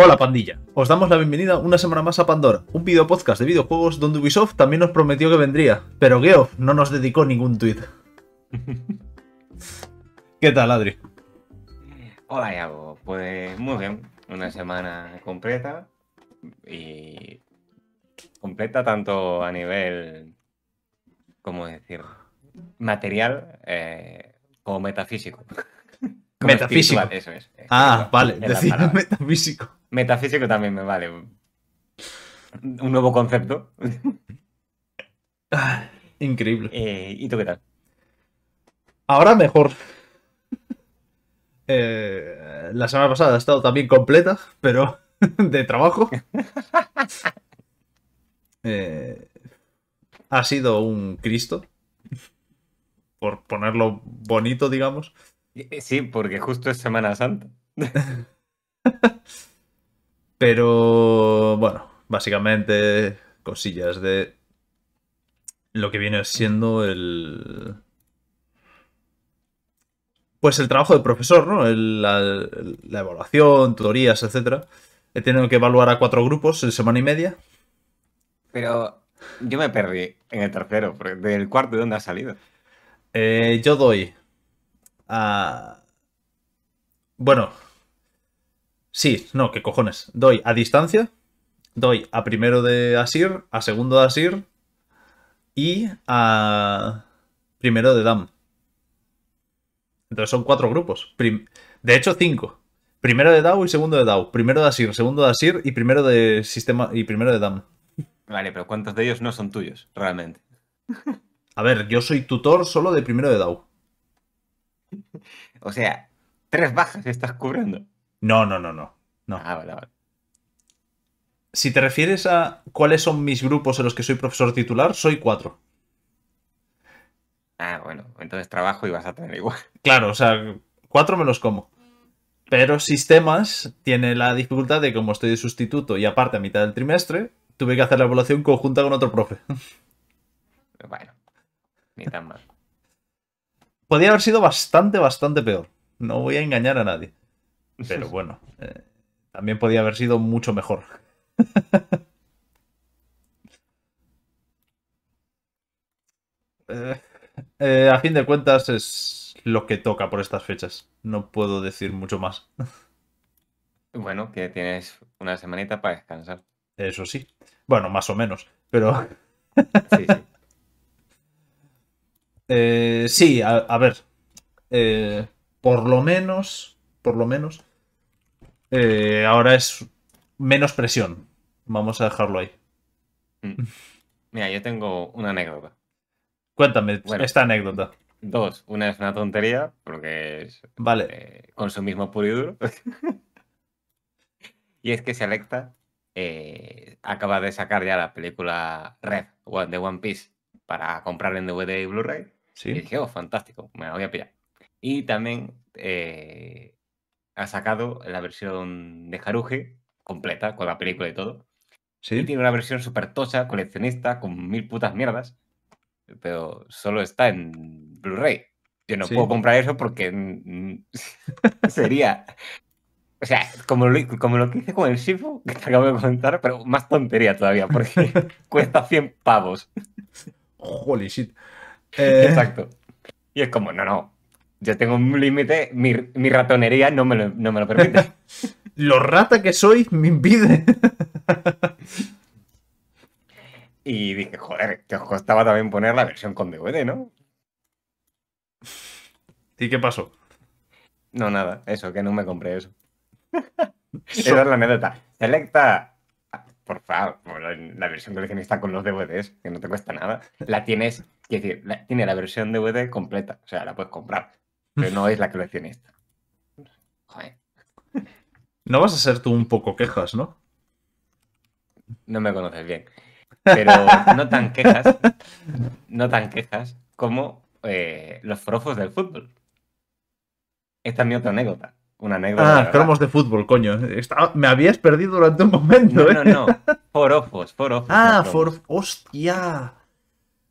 Hola pandilla, os damos la bienvenida una semana más a Pandora, un video podcast de videojuegos donde Ubisoft también nos prometió que vendría, pero Geoff no nos dedicó ningún tweet. ¿Qué tal, Adri? Hola, Yago. Pues muy bien, una semana completa y completa tanto a nivel, ¿cómo decir? Material eh, como metafísico. Metafísico. Eh, ah, vale, metafísico. Metafísico también me vale. Un nuevo concepto. Ah, increíble. Eh, ¿Y tú qué tal? Ahora mejor. Eh, la semana pasada ha estado también completa, pero de trabajo. ha sido un Cristo, por ponerlo bonito, digamos. Eh, eh, sí, porque justo es Semana Santa. Pero bueno, básicamente cosillas de lo que viene siendo el... Pues el trabajo del profesor, ¿no? la, evaluación, tutorías, etc. He tenido que evaluar a cuatro grupos en semana y media. Pero yo me perdí en el tercero, porque del cuarto de dónde ha salido. Eh, yo doy Ah, bueno. Sí, no, qué cojones. Doy a distancia. Doy a primero de Asir, a segundo de Asir y a primero de Dam. Entonces son cuatro grupos. de hecho, cinco. Primero de DAO y segundo de DAO. Primero de Asir, segundo de Asir y primero de sistema y primero de DAM. Vale, pero ¿cuántos de ellos no son tuyos, realmente? A ver, yo soy tutor solo de primero de DAO. o sea, tres bajas estás cubriendo. No, no, no, no. no. Ah, vale, vale. Si te refieres a cuáles son mis grupos en los que soy profesor titular, soy cuatro. Ah, bueno, entonces trabajo y vas a tener igual. Claro, o sea, cuatro me los como. Pero sistemas tiene la dificultad de como estoy de sustituto y aparte a mitad del trimestre, tuve que hacer la evaluación conjunta con otro profe. Bueno, ni tan mal podía haber sido bastante, bastante peor. No voy a engañar a nadie. Pero bueno, eh, también podía haber sido mucho mejor. Eh, eh, a fin de cuentas es lo que toca por estas fechas. No puedo decir mucho más. bueno, que tienes una semanita para descansar. Eso sí. Bueno, más o menos, pero... sí, sí. Eh, sí, a, ver. Eh, por lo menos, por lo menos, eh, ahora es menos presión. Vamos a dejarlo ahí. Mm. Mira, yo tengo una anécdota. Cuéntame esta anécdota. Dos. Una es una tontería, porque es vale. con consumismo puro y duro. y es que Selecta acaba de sacar ya la película Red de One Piece para comprar en DVD y Blu-ray. ¿Sí? dije, fantástico, me la voy a pillar. Y también eh, ha sacado la versión de Haruji completa, con la película y todo. tiene una versión súper tocha, coleccionista, con mil putas mierdas, pero solo está en Blu-ray. Yo no puedo comprar eso porque mm, mm, sería... O sea, como lo, como lo que hice con el Shifu, que te acabo de comentar, pero más tontería todavía, porque cuesta 100 pavos. Holy shit. Eh. Exacto. Y es como, no, no, yo tengo un límite, mi, ratonería no me lo, permite. lo rata que sois me impide. y dije, joder, que os costaba también poner la versión con DVD, ¿no? ¿Y qué pasó? No, nada, eso, que no me compré eso. Esa es la anécdota. Selecta, por favor, la versión coleccionista con los DVDs, que no te cuesta nada, la tienes Quiero decir, tiene la versión DVD completa, o sea, la puedes comprar, pero no es la coleccionista. Joder. No vas a ser tú un poco quejas, ¿no? No me conoces bien. Pero no tan quejas, no tan quejas como eh, los forofos del fútbol. Esta es mi otra anécdota. Una anécdota. Ah, cromos de fútbol, coño. me habías perdido durante un momento. No, ¿eh? no, ah, no. Forofos, forofos. Ah, forofos. ¡Hostia!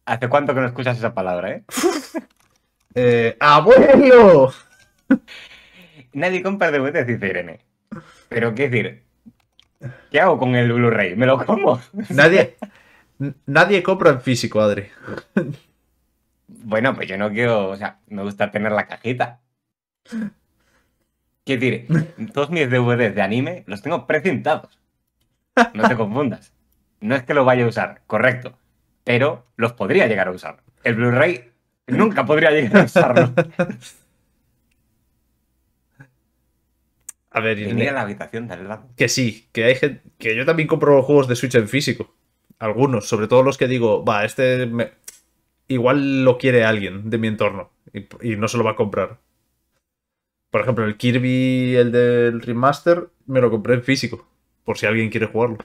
¿Hace cuánto que no escuchas esa palabra, eh? eh ¡Abuelo! Nadie compra DVDs, dice Irene. Pero, ¿qué decir? ¿Qué hago con el Blu-ray? ¿Me lo como? Nadie, nadie compra en físico, Adri. Bueno, pues yo no quiero, o sea, me gusta tener la cajita. ¿Qué decir? Todos mis DVDs de anime los tengo precintados. No te confundas. No es que lo vaya a usar, correcto pero los podría llegar a usar. El Blu-ray nunca podría llegar a usarlo. A ver, Irene. la habitación de lado. Que sí, que hay gente, que yo también compro juegos de Switch en físico. Algunos, sobre todo los que digo, va, este igual lo quiere alguien de mi entorno y, no se lo va a comprar. Por ejemplo, el Kirby, el del remaster, me lo compré en físico, por si alguien quiere jugarlo.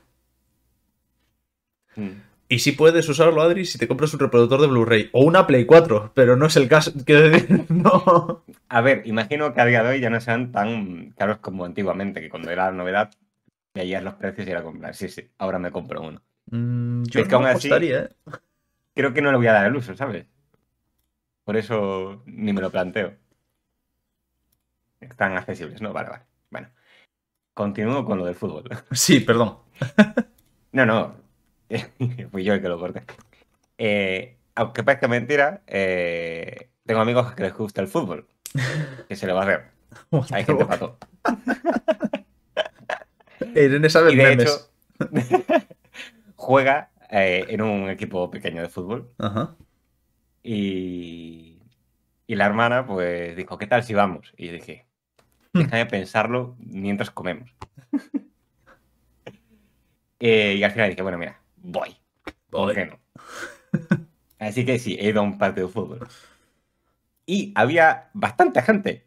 Mm. Y si puedes usarlo, Adri, si te compras un reproductor de Blu-ray o una Play 4, pero no es el caso. no. A ver, imagino que a día de hoy ya no sean tan caros como antiguamente, que cuando era la novedad veías los precios y era comprar. Sí, sí, ahora me compro uno. Mm, yo aún así, ¿eh? creo que no le voy a dar el uso, ¿sabes? Por eso ni me lo planteo. Están accesibles, ¿no? Vale, vale. Bueno, continúo con lo del fútbol. Sí, perdón. no, no, fui yo el que lo corté. Eh, aunque parezca mentira, eh, tengo amigos que les gusta el fútbol. Que se le va a ver Hay gente para todo. Irene sabe y juega eh, en un equipo pequeño de fútbol. Y, la hermana, pues, dijo, ¿qué tal si vamos? Y yo dije, hmm. déjame pensarlo mientras comemos. Eh, y al final dije, bueno, mira, voy. ¿Por Así que sí, he ido a un partido de fútbol. Y había bastante gente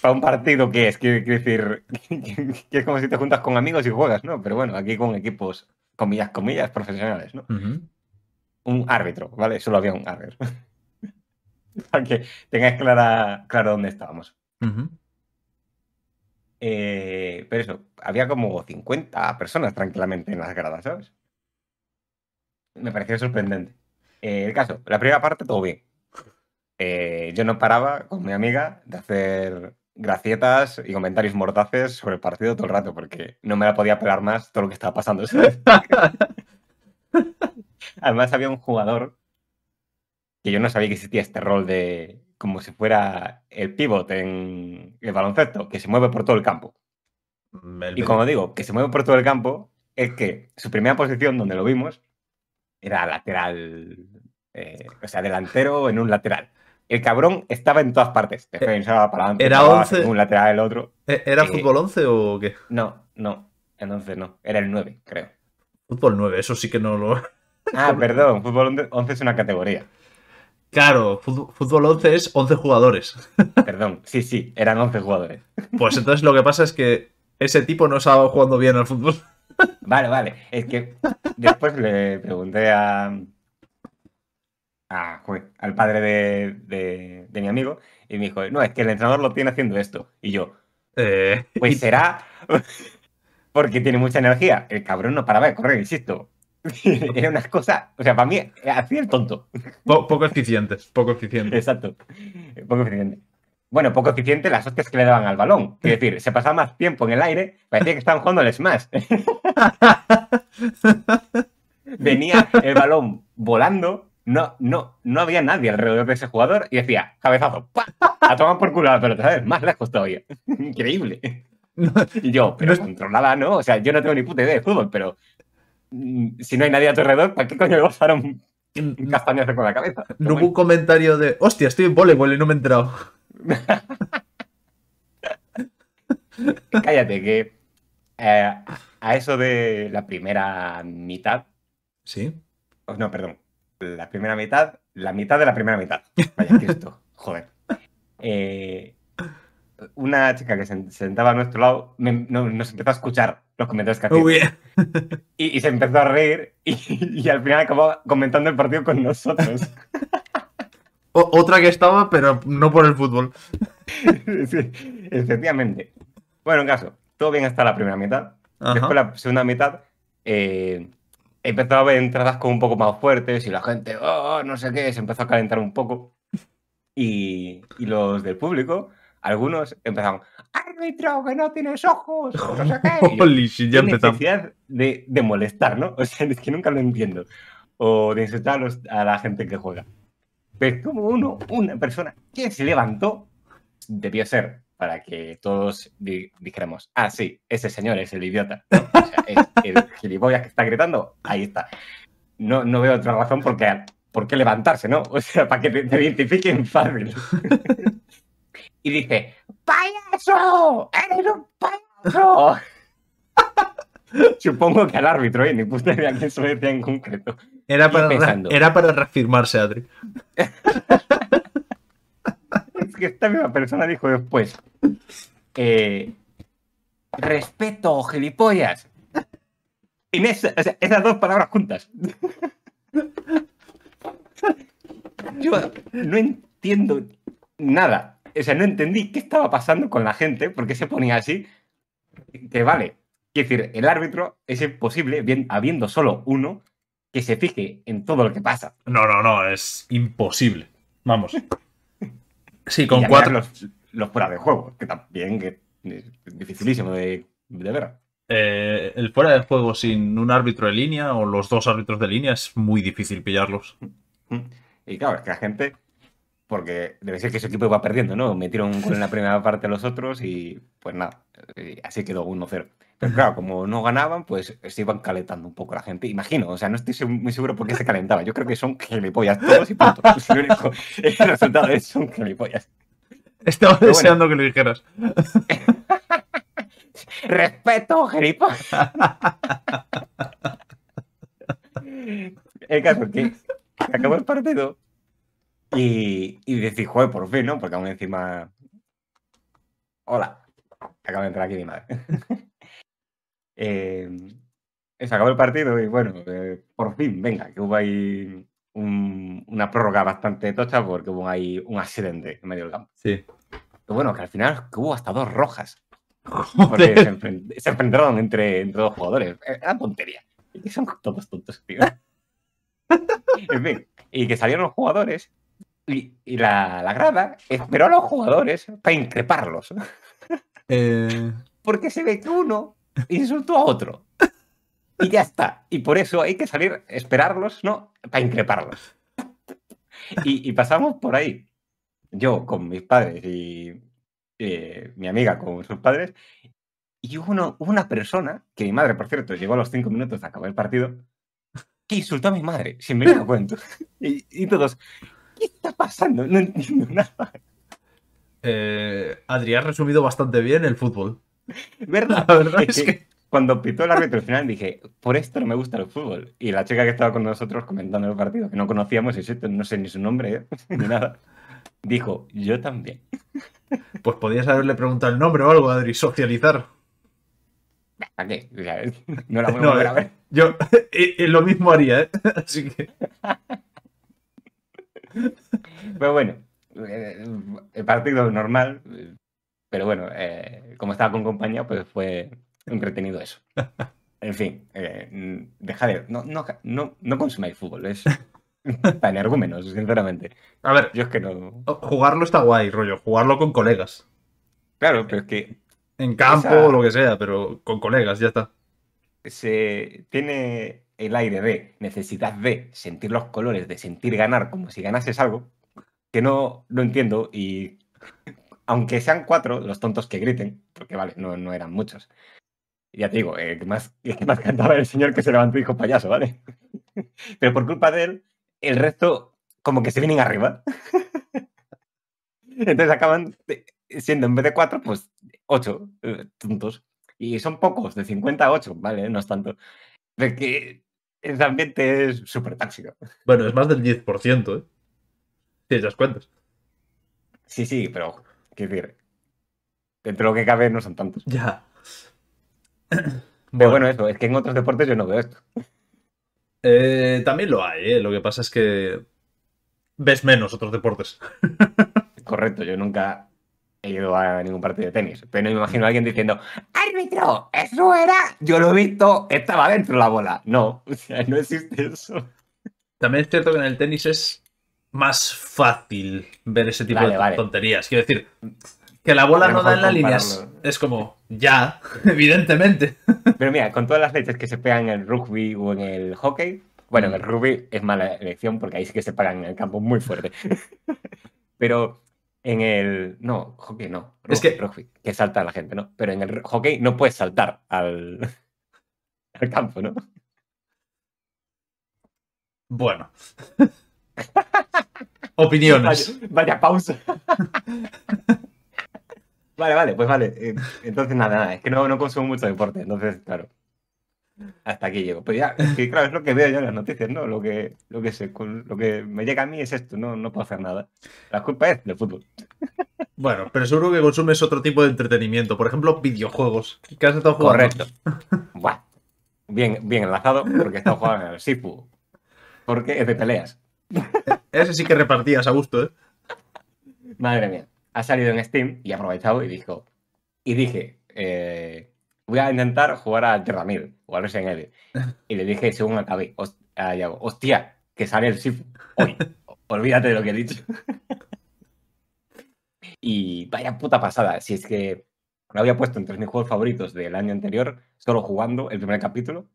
para un partido que es, quiere decir, que es como si te juntas con amigos y juegas, ¿no? Pero bueno, aquí con equipos, comillas, comillas, profesionales, ¿no? Un árbitro, ¿vale? Solo había un árbitro. para que tengáis clara, claro dónde estábamos. Eh, pero eso, había como 50 personas tranquilamente en las gradas, ¿sabes? me pareció sorprendente. Eh, el caso, la primera parte todo bien. Eh, yo no paraba con mi amiga de hacer gracietas y comentarios mordaces sobre el partido todo el rato, porque no me la podía pelar más todo lo que estaba pasando. Además, había un jugador que yo no sabía que existía este rol de como si fuera el pivot en el baloncesto, que se mueve por todo el campo. Mm, y como digo, que se mueve por todo el campo, es que su primera posición donde lo vimos era lateral, eh, o sea, delantero en un lateral. El cabrón estaba en todas partes. Eh, para era un lateral el otro. ¿E-, ¿Era eh, fútbol 11 o qué? No, no, entonces no, era el 9, creo. Fútbol 9, eso sí que no lo... Ah, perdón, fútbol 11 es una categoría. Claro, fútbol 11 es 11 jugadores. Perdón, sí, sí, eran 11 jugadores. Pues entonces lo que pasa es que ese tipo no estaba jugando bien al fútbol. Vale, vale. Es que después le pregunté a, al padre de, mi amigo y me dijo, no, es que el entrenador lo tiene haciendo esto. Y yo, eh. pues será porque tiene mucha energía. El cabrón no paraba de correr, insisto. Era una cosa, o sea, para mí así el tonto. poco eficientes, poco eficiente. Exacto, poco eficiente bueno, poco eficiente las hostias que le daban al balón. Es decir, se pasaba más tiempo en el aire, parecía que estaban jugando más. Smash. Venía el balón volando, no, no, no había nadie alrededor de ese jugador y decía, cabezazo, a tomar por culo pero pelota, ¿sabes? Más lejos todavía. Increíble. y yo, pero es... controlada, ¿no? O sea, yo no tengo ni puta idea de fútbol, pero mm, si no hay nadie a tu alrededor, ¿para qué coño le vas a dar un, castañazo con la cabeza? No hubo un comentario de, hostia, estoy en voleibol y no me he enterado. Cállate, que eh, a eso de la primera mitad. Sí. no, perdón. La primera mitad, la mitad de la primera mitad. Vaya Cristo, joder. Eh, una chica que se sentaba a nuestro lado nos empezó a escuchar los comentarios que hacía. y, se empezó a reír y, y al final acabó comentando el partido con nosotros. otra que estaba, pero no por el fútbol. efectivamente. Bueno, en caso, todo bien hasta la primera mitad. Después la segunda mitad eh, empezó a haber entradas como un poco más fuertes y la gente, oh, no sé qué, se empezó a calentar un poco. Y, los del público, algunos empezaron, árbitro, que no tienes ojos, no sé qué. necesidad de, molestar, ¿no? O sea, es que nunca lo entiendo. O de insultar a la gente que juega ves como uno, una persona que se levantó, debió ser para que todos dijéramos, ah, sí, ese señor es el idiota, o sea, es el gilipollas que está gritando, ahí está. No, no veo otra razón por qué, levantarse, ¿no? O sea, para que te, identifiquen fácil. y dice, ¡payaso! ¡Eres un payaso! Supongo que al árbitro, ¿eh? ni puta idea quién se decía en concreto. Era para, era para reafirmarse, Adri. es que esta misma persona dijo después. Eh, respeto, gilipollas. Inés, esas dos palabras juntas. Yo no entiendo nada. O sea, no entendí qué estaba pasando con la gente, porque se ponía así. Que vale. Quiero decir, el árbitro es imposible, habiendo solo uno, que se fije en todo lo que pasa. No, no, no, es imposible. Vamos. Sí, con cuatro. Los, fuera de juego, que también que es dificilísimo de, ver. Eh, el fuera de juego sin un árbitro de línea o los dos árbitros de línea es muy difícil pillarlos. Y claro, es que la gente porque debe ser que ese equipo iba perdiendo, ¿no? Metieron un en la primera parte a los otros y pues nada, eh, así quedó 1-0. Pero claro, como no ganaban, pues se iban calentando un poco la gente. Imagino, o sea, no estoy muy seguro por qué se calentaba. Yo creo que son gilipollas todos y punto. El único el resultado es son gilipollas. Estaba deseando que lo dijeras. Respeto, gilipollas. El caso es que acabó el partido y, y decir, joder, por fin, ¿no? Porque aún encima. Hola. Acabo de entrar aquí mi madre. eh, se acabó el partido y bueno, eh, por fin, venga, que hubo ahí una prórroga bastante tocha porque hubo ahí un accidente en medio del campo. Sí. Pero bueno, que al final hubo hasta dos rojas. Porque se, enfrentaron entre, entre dos jugadores. Eh, era tontería. Y son todos tontos, tío. en fin, y que salieron los jugadores y, la, la, grada esperó a los jugadores para increparlos. Eh. Porque se ve que uno insultó a otro. Y ya está. Y por eso hay que salir, esperarlos, ¿no? Para increparlos. Y, pasamos por ahí. Yo con mis padres y eh, mi amiga con sus padres. Y hubo una persona, que mi madre, por cierto, llegó a los cinco minutos de acabar el partido, que insultó a mi madre, sin venir a cuento. y todos, ¿Qué está pasando? No entiendo nada. Eh, Adrián ha resumido bastante bien el fútbol. ¿Verdad? es, que, cuando pito el árbitro al final dije, por esto no me gusta el fútbol. Y la chica que estaba con nosotros comentando el partido, que no conocíamos, excepto, no sé ni su nombre, ¿eh? ni nada, dijo, yo también. Pues podías haberle preguntado el nombre o algo, Adri, socializar. ¿A qué? no la voy a a ver. Yo lo mismo haría, ¿eh? Así que. Pero bueno, el eh, partido normal, pero bueno, eh, como estaba con compañía, pues fue entretenido eso. En fin, eh, de, no, no, no, consumáis fútbol, es para argumentos, sinceramente. A ver, yo es que no. Jugarlo está guay, rollo, jugarlo con colegas. Claro, pero es que. En campo o lo que sea, pero con colegas, ya está. Se tiene el aire de necesidad de sentir los colores, de sentir ganar como si ganases algo, que no entiendo y aunque sean cuatro los tontos que griten, porque vale, no, no eran muchos. Ya te digo, que más, más cantaba el señor que se levantó hijo payaso, ¿vale? Pero por culpa de él, el resto como que se vienen arriba. Entonces acaban siendo en vez de cuatro, pues ocho eh, tontos. Y son pocos, de a 8, ¿vale? No es tanto. que el ambiente es súper tóxico. Bueno, es más del 10%, ¿eh? Si das cuentas. Sí, sí, pero, ¿qué decir, dentro de lo que cabe no son tantos. Ya. Pero bueno. esto, es que en otros deportes yo no veo esto. Eh, también lo hay, ¿eh? lo que pasa es que ves menos otros deportes. Correcto, yo nunca he ido a ningún partido de tenis, pero no me imagino a alguien diciendo, árbitro, eso era, yo lo he visto, estaba dentro la bola. No, o sea, no existe eso. También es cierto que en el tenis es más fácil ver ese tipo de tonterías. Quiero decir, que la bola no da en la línea es, como, ya, evidentemente. Pero mira, con todas las leyes que se pegan en el rugby o en el hockey, bueno, en el mm. rugby es mala elección porque ahí sí que se pagan en el campo muy fuerte. Pero en el. No, hockey no. es que... que salta la gente, ¿no? Pero en el hockey no puedes saltar al, al campo, ¿no? Bueno. Opiniones. Vaya, pausa. vale, vale, pues vale. Eh, entonces, nada, nada. Es que no consumo mucho deporte, entonces, claro. Hasta aquí llego. Pero ya, claro, es lo que veo yo en las noticias, ¿no? Lo que, lo que lo que me llega a mí es esto, no, no puedo hacer nada. La culpa es del fútbol. Bueno, pero seguro que consumes otro tipo de entretenimiento, por ejemplo, videojuegos. ¿Qué has estado jugando? Correcto. Buah. Bien, bien enlazado, porque he estado jugando en el Sifu. Porque es de peleas. E-, ese sí que repartías a gusto, ¿eh? Madre mía. Ha salido en Steam y ha aprovechado y dijo. Y dije, eh, voy a intentar jugar a Terramir o a en Y le dije, según acabé, a hostia, que sale el shift hoy. Olvídate de lo que he dicho. y vaya puta pasada. Si es que lo había puesto entre mis juegos favoritos del año anterior, solo jugando el primer capítulo.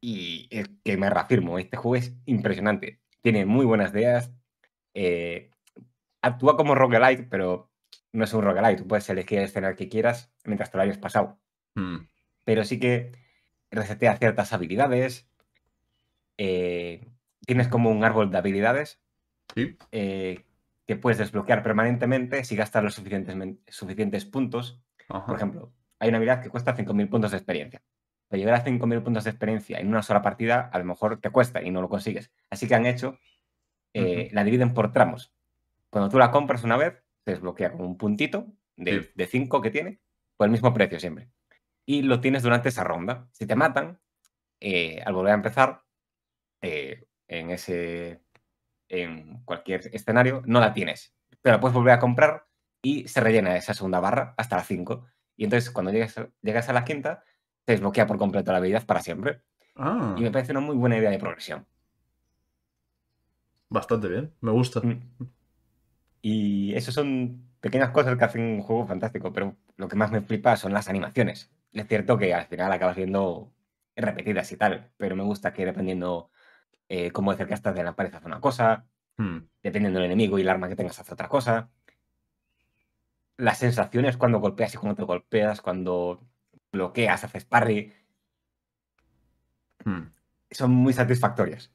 Y que me reafirmo, este juego es impresionante. Tiene muy buenas ideas. Eh, actúa como roguelite, pero no es un roguelite. Tú puedes elegir el escenario que quieras mientras te lo hayas pasado. Hmm. Pero sí que resetea ciertas habilidades. Eh, tienes como un árbol de habilidades eh, que puedes desbloquear permanentemente si gastas los suficientes, puntos. Por ejemplo, hay una habilidad que cuesta 5.000 puntos de experiencia. Para llegar a 5.000 puntos de experiencia en una sola partida, a lo mejor te cuesta y no lo consigues. Así que han hecho, eh, la dividen por tramos. Cuando tú la compras una vez, se desbloquea con un puntito de 5 que tiene, por el mismo precio siempre y lo tienes durante esa ronda. Si te matan, eh, al volver a empezar, eh, en ese en cualquier escenario, no la tienes. Pero la puedes volver a comprar y se rellena esa segunda barra hasta la 5. Y entonces cuando llegas, llegas a la quinta, se desbloquea por completo la habilidad para siempre. Y me ah. parece una muy buena idea de progresión. Bastante bien, me gusta. Mm. Y eso son pequeñas cosas que hacen un juego fantástico, pero lo que más me flipa son las animaciones. Es cierto que al final acabas viendo repetidas y tal, pero me gusta que dependiendo eh, cómo de cerca estás de la pared hace una cosa, hmm. dependiendo del enemigo y el arma que tengas hace otra cosa. Las sensaciones cuando golpeas y cuando te golpeas, cuando bloqueas, haces parry, hmm. son muy satisfactorias.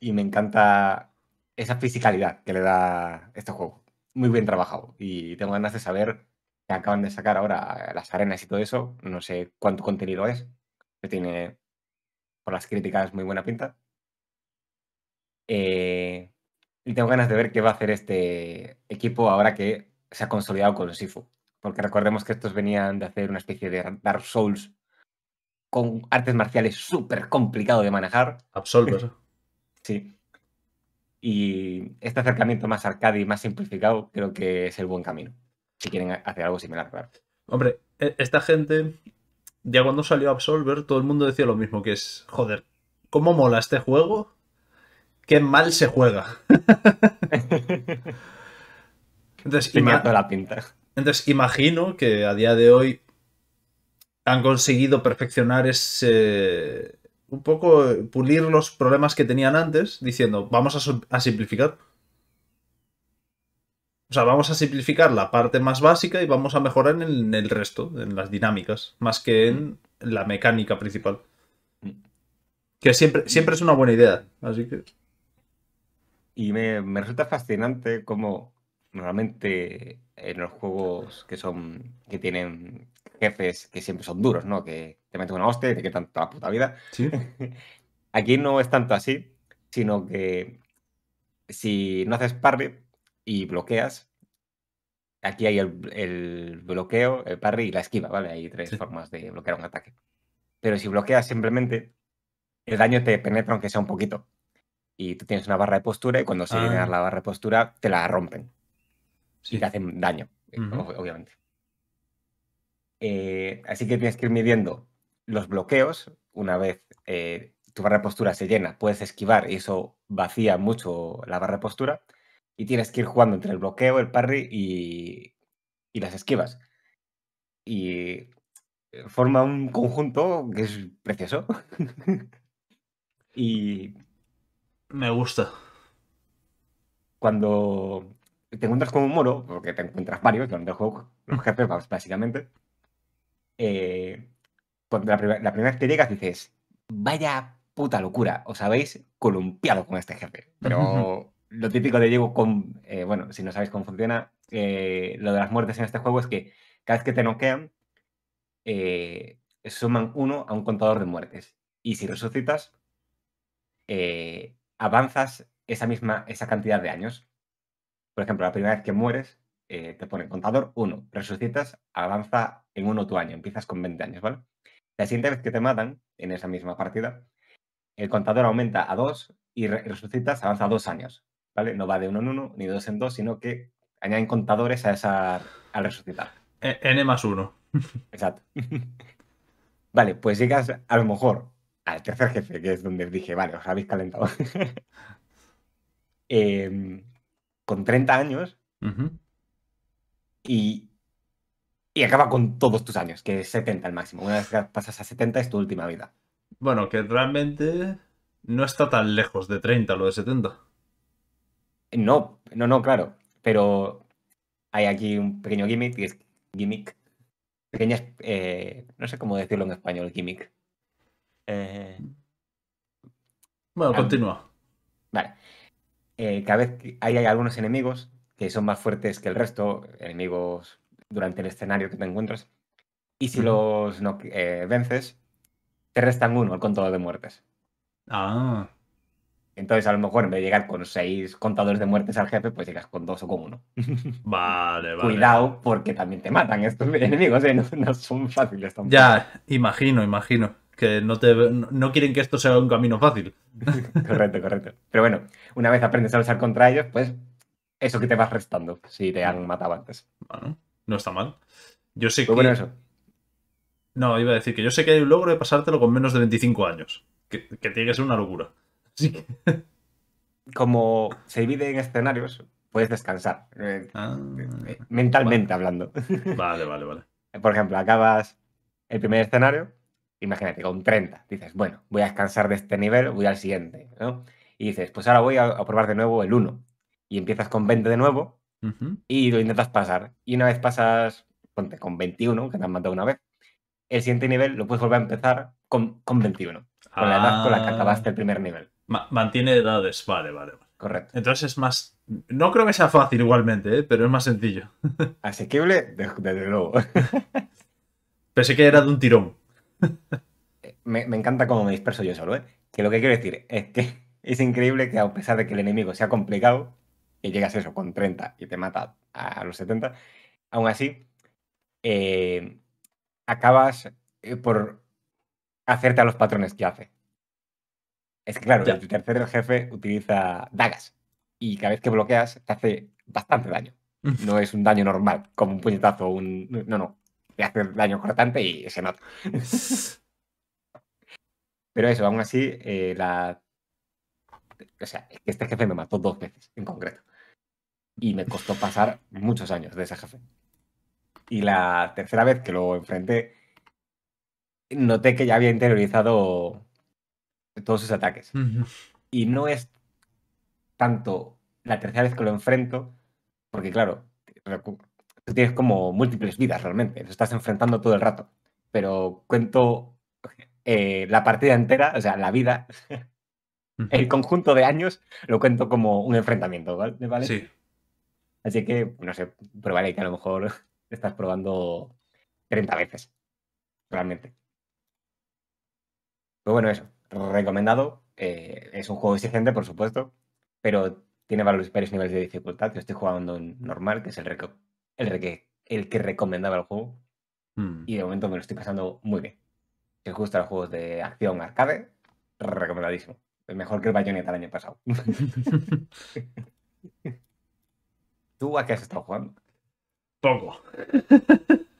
Y me encanta esa fisicalidad que le da este juego. Muy bien trabajado. Y tengo ganas de saber que acaban de sacar ahora eh, las arenas y todo eso, no sé cuánto contenido es, Pero tiene por las críticas muy buena pinta. Eh, y tengo ganas de ver qué va a hacer este equipo ahora que se ha consolidado con Sifu. Porque recordemos que estos venían de hacer una especie de Dark Souls con artes marciales súper complicado de manejar. Absolver. sí. Y este acercamiento más arcade y más simplificado creo que es el buen camino si quieren hacer algo similar, Hombre, e-, esta gente, ya cuando salió Absolver, todo el mundo decía lo mismo, que es, joder, ¿cómo mola este juego? Qué mal se juega. Entonces, la pinta. Entonces, imagino que a día de hoy han conseguido perfeccionar ese... un poco eh, pulir los problemas que tenían antes, diciendo, vamos a simplificar o sea, vamos a simplificar la parte más básica y vamos a mejorar en el resto, en las dinámicas, más que en la mecánica principal. Que siempre, siempre es una buena idea, así que... Y me, resulta fascinante cómo normalmente en los juegos que son que tienen jefes que siempre son duros, ¿no? Que te meten una hostia y te quitan toda la puta vida. Aquí no es tanto así, sino que si no haces parry, y bloqueas. Aquí hay el, bloqueo, el parry y la esquiva, ¿vale? Hay tres formas de bloquear un ataque. Pero si bloqueas simplemente, el daño te penetra aunque sea un poquito. Y tú tienes una barra de postura y cuando se llena ah. la barra de postura, te la rompen. Sí. Y te hacen daño, eh, obviamente. Eh, así que tienes que ir midiendo los bloqueos. Una vez eh, tu barra de postura se llena, puedes esquivar y eso vacía mucho la barra de postura y tienes que ir jugando entre el bloqueo, el parry y, y las esquivas. Y eh, forma un conjunto que es precioso. y. Me gusta. Cuando te encuentras con un moro, porque te encuentras varios donde juego, los mm. jefes, básicamente. Eh, la, primera vez que llegas dices, vaya puta locura, os habéis columpiado con este jefe. Pero lo típico de Diego con, eh, bueno, si no sabéis cómo funciona, eh, lo de las muertes en este juego es que cada vez que te noquean, eh, suman uno a un contador de muertes. Y si resucitas, avanzas esa misma esa cantidad de años. Por ejemplo, la primera vez que mueres, te pone contador uno. Resucitas, avanza en uno tu año. Empiezas con 20 años, ¿vale? La siguiente vez que te matan, en esa misma partida, el contador aumenta a dos y resucitas, avanza dos años. ¿vale? No va de uno en uno, ni dos en dos, sino que añaden contadores a esa, al resucitar. E, N más uno. Exacto. vale, pues llegas a lo mejor al tercer jefe, que es donde dije, vale, os habéis calentado. Em, con 30 años y, acaba con todos tus años, que es 70 al máximo. Una vez que pasas a 70 es tu última vida. Bueno, que realmente no está tan lejos de 30 lo de 70. No, no, no, claro. Pero hay aquí un pequeño gimmick, que es gimmick. Pequeñas, eh, no sé cómo decirlo en español, gimmick. Eh, bueno, ah, continúa. Vale. Eh, cada vez hay, algunos enemigos que son más fuertes que el resto, enemigos durante el escenario que te encuentras. Y si los no, vences, te restan uno al contador de muertes. Ah. Entonces, a lo mejor en vez de llegar con seis contadores de muertes al jefe, pues llegas con dos o con uno. Vale, vale. Cuidado, porque también te matan estos enemigos, ¿eh? no, son fáciles tampoco. Ya, imagino, imagino. Que no, no quieren que esto sea un camino fácil. correcto, correcto. Pero bueno, una vez aprendes a luchar contra ellos, pues eso que te vas restando si te han matado antes. Bueno, no está mal. Yo sé pues que. eso. No, iba a decir que yo sé que hay un logro de pasártelo con menos de 25 años. que, que tiene que ser una locura. Como se divide en escenarios, puedes descansar. Eh, ah. eh, mentalmente hablando. Vale, vale, vale. Por ejemplo, acabas el primer escenario, imagínate, con 30. Dices, bueno, voy a descansar de este nivel, voy al siguiente, ¿no? Y dices, pues ahora voy a, probar de nuevo el 1. Y empiezas con 20 de nuevo y lo intentas pasar. Y una vez pasas, ponte, con 21, que te han matado una vez, el siguiente nivel lo puedes volver a empezar con, con 21. Con, la edad con la que ah. acabaste el primer nivel mantiene edades, vale, vale, Correcto. Entonces es más. No creo que sea fácil igualmente, ¿eh? pero es más sencillo. Asequible, desde, luego. Pensé que era de un tirón. Me, encanta cómo me disperso yo solo, ¿eh? Que lo que quiero decir es que es increíble que a pesar de que el enemigo sea complicado, Y llegas eso con 30 y te mata a los 70, aún así eh, acabas eh, por hacerte a los patrones que hace. Es que claro, el tercer jefe utiliza dagas y cada vez que bloqueas te hace bastante daño. No es un daño normal, como un puñetazo o un... No, no. Te hace daño cortante y se nota. Pero eso, aún así, eh, la... O sea, este jefe me mató dos veces en concreto. Y me costó pasar muchos años de ese jefe. Y la tercera vez que lo enfrenté, noté que ya había interiorizado todos esos ataques. Y no es tanto la tercera vez que lo enfrento, porque claro, tú tienes como múltiples vidas realmente, lo estás enfrentando todo el rato, pero cuento eh, la partida entera, o sea, la vida, el conjunto de años, lo cuento como un enfrentamiento, ¿vale? Sí. Así que, no sé, probaré que a lo mejor estás probando 30 veces, realmente. Pero bueno, eso recomendado. es un juego exigente, por supuesto, pero tiene varios, niveles de dificultad. Yo estoy jugando en normal, que es el, el, que, el que recomendaba el juego. Hmm. Y de momento me lo estoy pasando muy bien. Si os gustan los juegos de acción arcade, recomendadísimo. mejor que el Bayonetta el año pasado. ¿Tú a qué has estado jugando? Poco.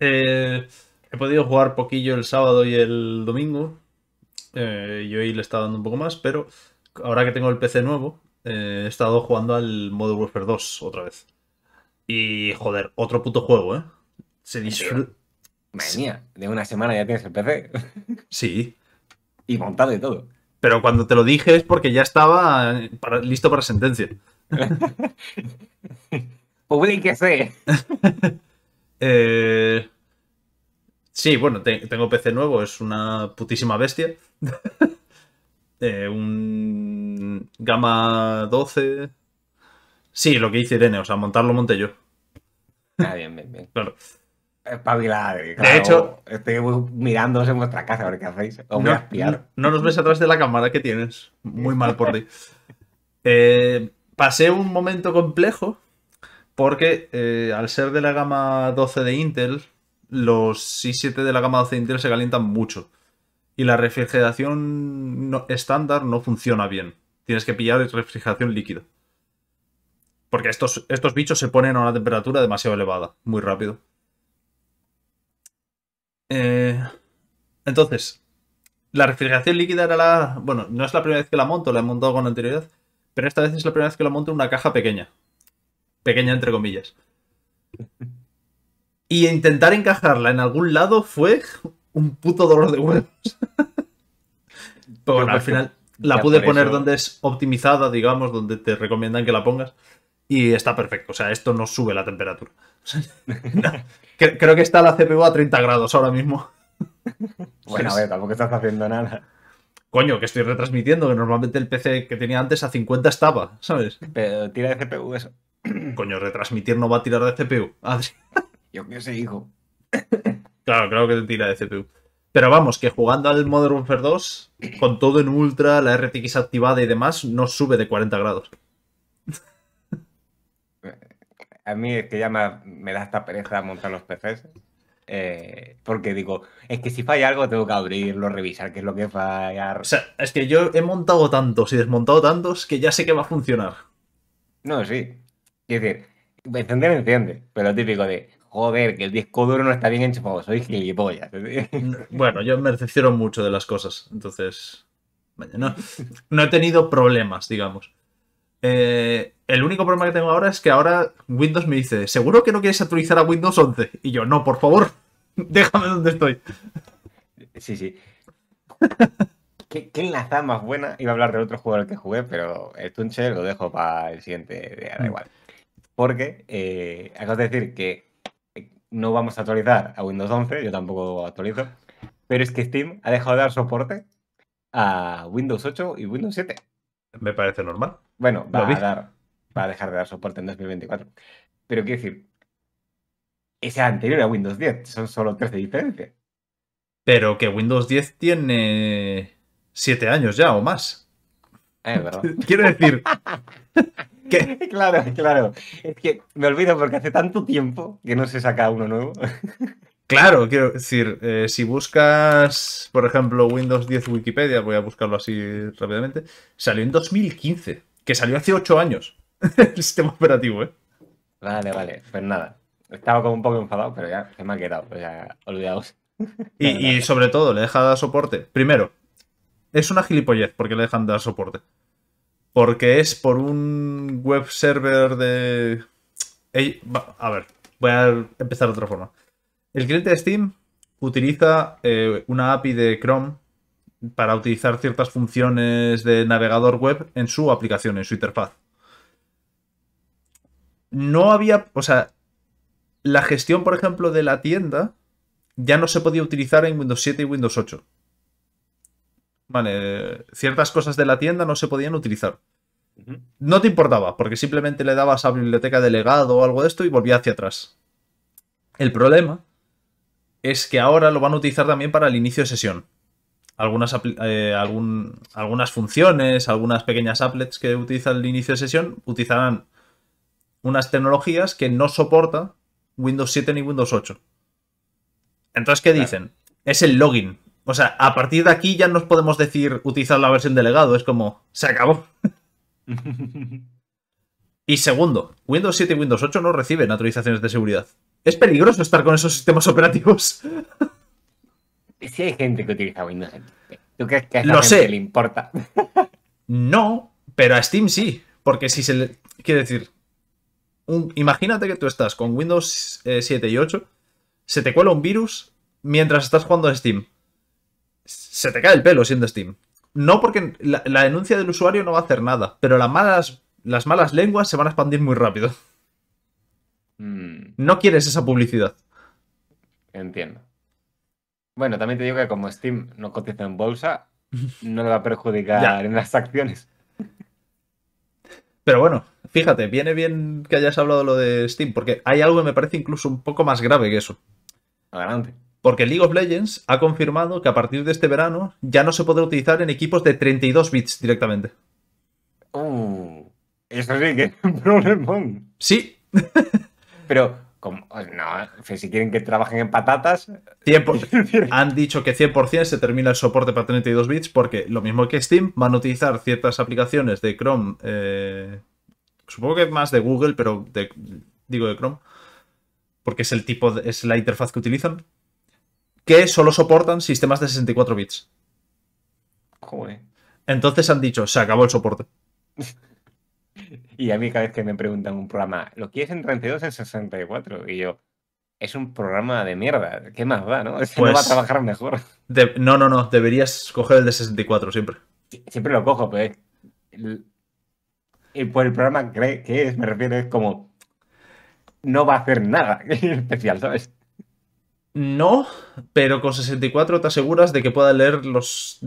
Eh, he podido jugar poquillo el sábado y el domingo. Eh, yo ahí le estaba dando un poco más, pero ahora que tengo el PC nuevo, eh, he estado jugando al Modern Warfare 2 otra vez. Y joder, otro puto juego, ¿eh? Se disfruta. Madre mía, de una semana ya tienes el PC. Sí. y montado y todo. Pero cuando te lo dije es porque ya estaba eh, listo para sentencia. sé. Pues eh, Sí, bueno, tengo PC nuevo, es una putísima bestia. Eh, un Gama 12. Sí, lo que hice Irene, o sea, montarlo monté yo. Ah, bien, bien, bien. Claro. Eh, de hecho, estoy mirándoos en vuestra casa a ver qué hacéis. no, nos ves atrás de la cámara que tienes. Muy mal por ti. Eh, pasé un momento complejo porque al ser de la gama 12 de Intel, los i7 de la gama 12 Intel se calientan mucho. Y la refrigeración estándar no funciona bien. Tienes que pillar refrigeración líquida. Porque estos, estos bichos se ponen a una temperatura demasiado elevada, muy rápido. Eh, entonces, la refrigeración líquida era la... Bueno, no es la primera vez que la monto, la he montado con anterioridad. Pero esta vez es la primera vez que la monto en una caja pequeña. Pequeña entre comillas. Y intentar encajarla en algún lado fue un puto dolor de huevos. Pero al final la pude poner donde es optimizada, digamos, donde te recomiendan que la pongas. Y está perfecto. O sea, esto no sube la temperatura. Creo que está la CPU a 30 grados ahora mismo. Bueno, a ver, tampoco estás haciendo nada. Coño, que estoy retransmitiendo, que normalmente el PC que tenía antes a 50 estaba, ¿sabes? Pero tira de CPU eso. Coño, retransmitir no va a tirar de CPU que qué hijo. Claro, claro que te tira de CPU. Pero vamos, que jugando al Modern Warfare 2, con todo en ultra, la RTX activada y demás, no sube de 40 grados. A mí es que ya me, da esta pereza montar los PCs. Eh, porque digo, es que si falla algo tengo que abrirlo, revisar qué es lo que falla. O sea, es que yo he montado tantos y desmontado tantos que ya sé que va a funcionar. No, sí. Es decir, me enciende. Pero típico de, joder, que el disco duro no está bien enchufado, pues, soy gilipollas. Mm, bueno, yo me decepciono mucho de las cosas, entonces. No, no he tenido problemas, digamos. Eh, el único problema que tengo ahora es que ahora Windows me dice, ¿seguro que no quieres actualizar a Windows 11? Y yo, no, por favor, déjame donde estoy. Sí, sí. ¿Qué, enlazada más buena? Iba a hablar del otro juego al que jugué, pero el Tunche lo dejo para el siguiente da mm. igual. Porque eh, de decir que no vamos a actualizar a Windows 11, yo tampoco actualizo, pero es que Steam ha dejado de dar soporte a Windows 8 y Windows 7. Me parece normal. Bueno, va a, dejar de dar soporte en 2024. Pero quiero decir, es anterior a Windows 10, son solo tres de diferencia. Pero que Windows 10 tiene siete años ya o más. Eh, quiero decir, Claro, claro. Es que me olvido porque hace tanto tiempo que no se saca uno nuevo. Claro, quiero decir, eh, si buscas, por ejemplo, Windows 10 Wikipedia, voy a buscarlo así rápidamente, salió en 2015, que salió hace 8 años el sistema operativo, ¿eh? Vale, vale, pues nada. Estaba como un poco enfadado, pero ya se me ha quedado, o pues sea, olvidados Y, sobre todo, le deja dar soporte. Primero, es una gilipollez porque le dejan dar soporte. Porque es por un web server de... A ver, voy a empezar de otra forma. El cliente de Steam utiliza eh, una API de Chrome para utilizar ciertas funciones de navegador web en su aplicación, en su interfaz. No había, o sea, la gestión, por ejemplo, de la tienda ya no se podía utilizar en Windows 7 y Windows 8. Vale, ciertas cosas de la tienda no se podían utilizar. No te importaba, porque simplemente le dabas a biblioteca delegado o algo de esto y volvía hacia atrás. El problema es que ahora lo van a utilizar también para el inicio de sesión. Algunas, eh, algunas funciones, algunas pequeñas applets que utilizan el inicio de sesión utilizarán unas tecnologías que no soporta Windows 7 ni Windows 8. Entonces, ¿qué dicen? Es el login. O sea, a partir de aquí ya nos podemos decir utilizar la versión delegado. Es como, se acabó. y segundo, Windows 7 y Windows 8 no reciben actualizaciones de seguridad. Es peligroso estar con esos sistemas operativos. Si hay gente que utiliza Windows 7. ¿Tú crees que a Steam le importa? no, pero a Steam sí. Porque si se le. Quiere decir. Imagínate que tú estás con Windows 7 eh, y 8. Se te cuela un virus mientras estás jugando a Steam se te cae el pelo siendo Steam. No porque la, denuncia del usuario no va a hacer nada, pero las malas, las malas lenguas se van a expandir muy rápido. Mm. No quieres esa publicidad. Entiendo. Bueno, también te digo que como Steam no cotiza en bolsa, no le va a perjudicar en las acciones. Pero bueno, fíjate, viene bien que hayas hablado lo de Steam, porque hay algo que me parece incluso un poco más grave que eso. Adelante. Porque League of Legends ha confirmado que a partir de este verano ya no se podrá utilizar en equipos de 32 bits directamente. Uh, eso sí que es un problema. Sí. Pero, no, si quieren que trabajen en patatas. 100%, han dicho que 100% se termina el soporte para 32 bits porque lo mismo que Steam van a utilizar ciertas aplicaciones de Chrome, eh, supongo que más de Google, pero digo de Chrome, porque es el tipo, es la interfaz que utilizan que solo soportan sistemas de 64 bits. Joder. Entonces han dicho, se acabó el soporte. y a mí cada vez que me preguntan un programa, ¿lo quieres en 32 en 64? Y yo, es un programa de mierda. ¿Qué más va, no? que no va a pues trabajar mejor. no, no, no. Deberías coger el de 64 siempre. siempre lo cojo, pues. Y por el programa que es, me refiero, es como... No va a hacer nada especial, ¿sabes? No, pero con 64 te aseguras de que puedas leer los,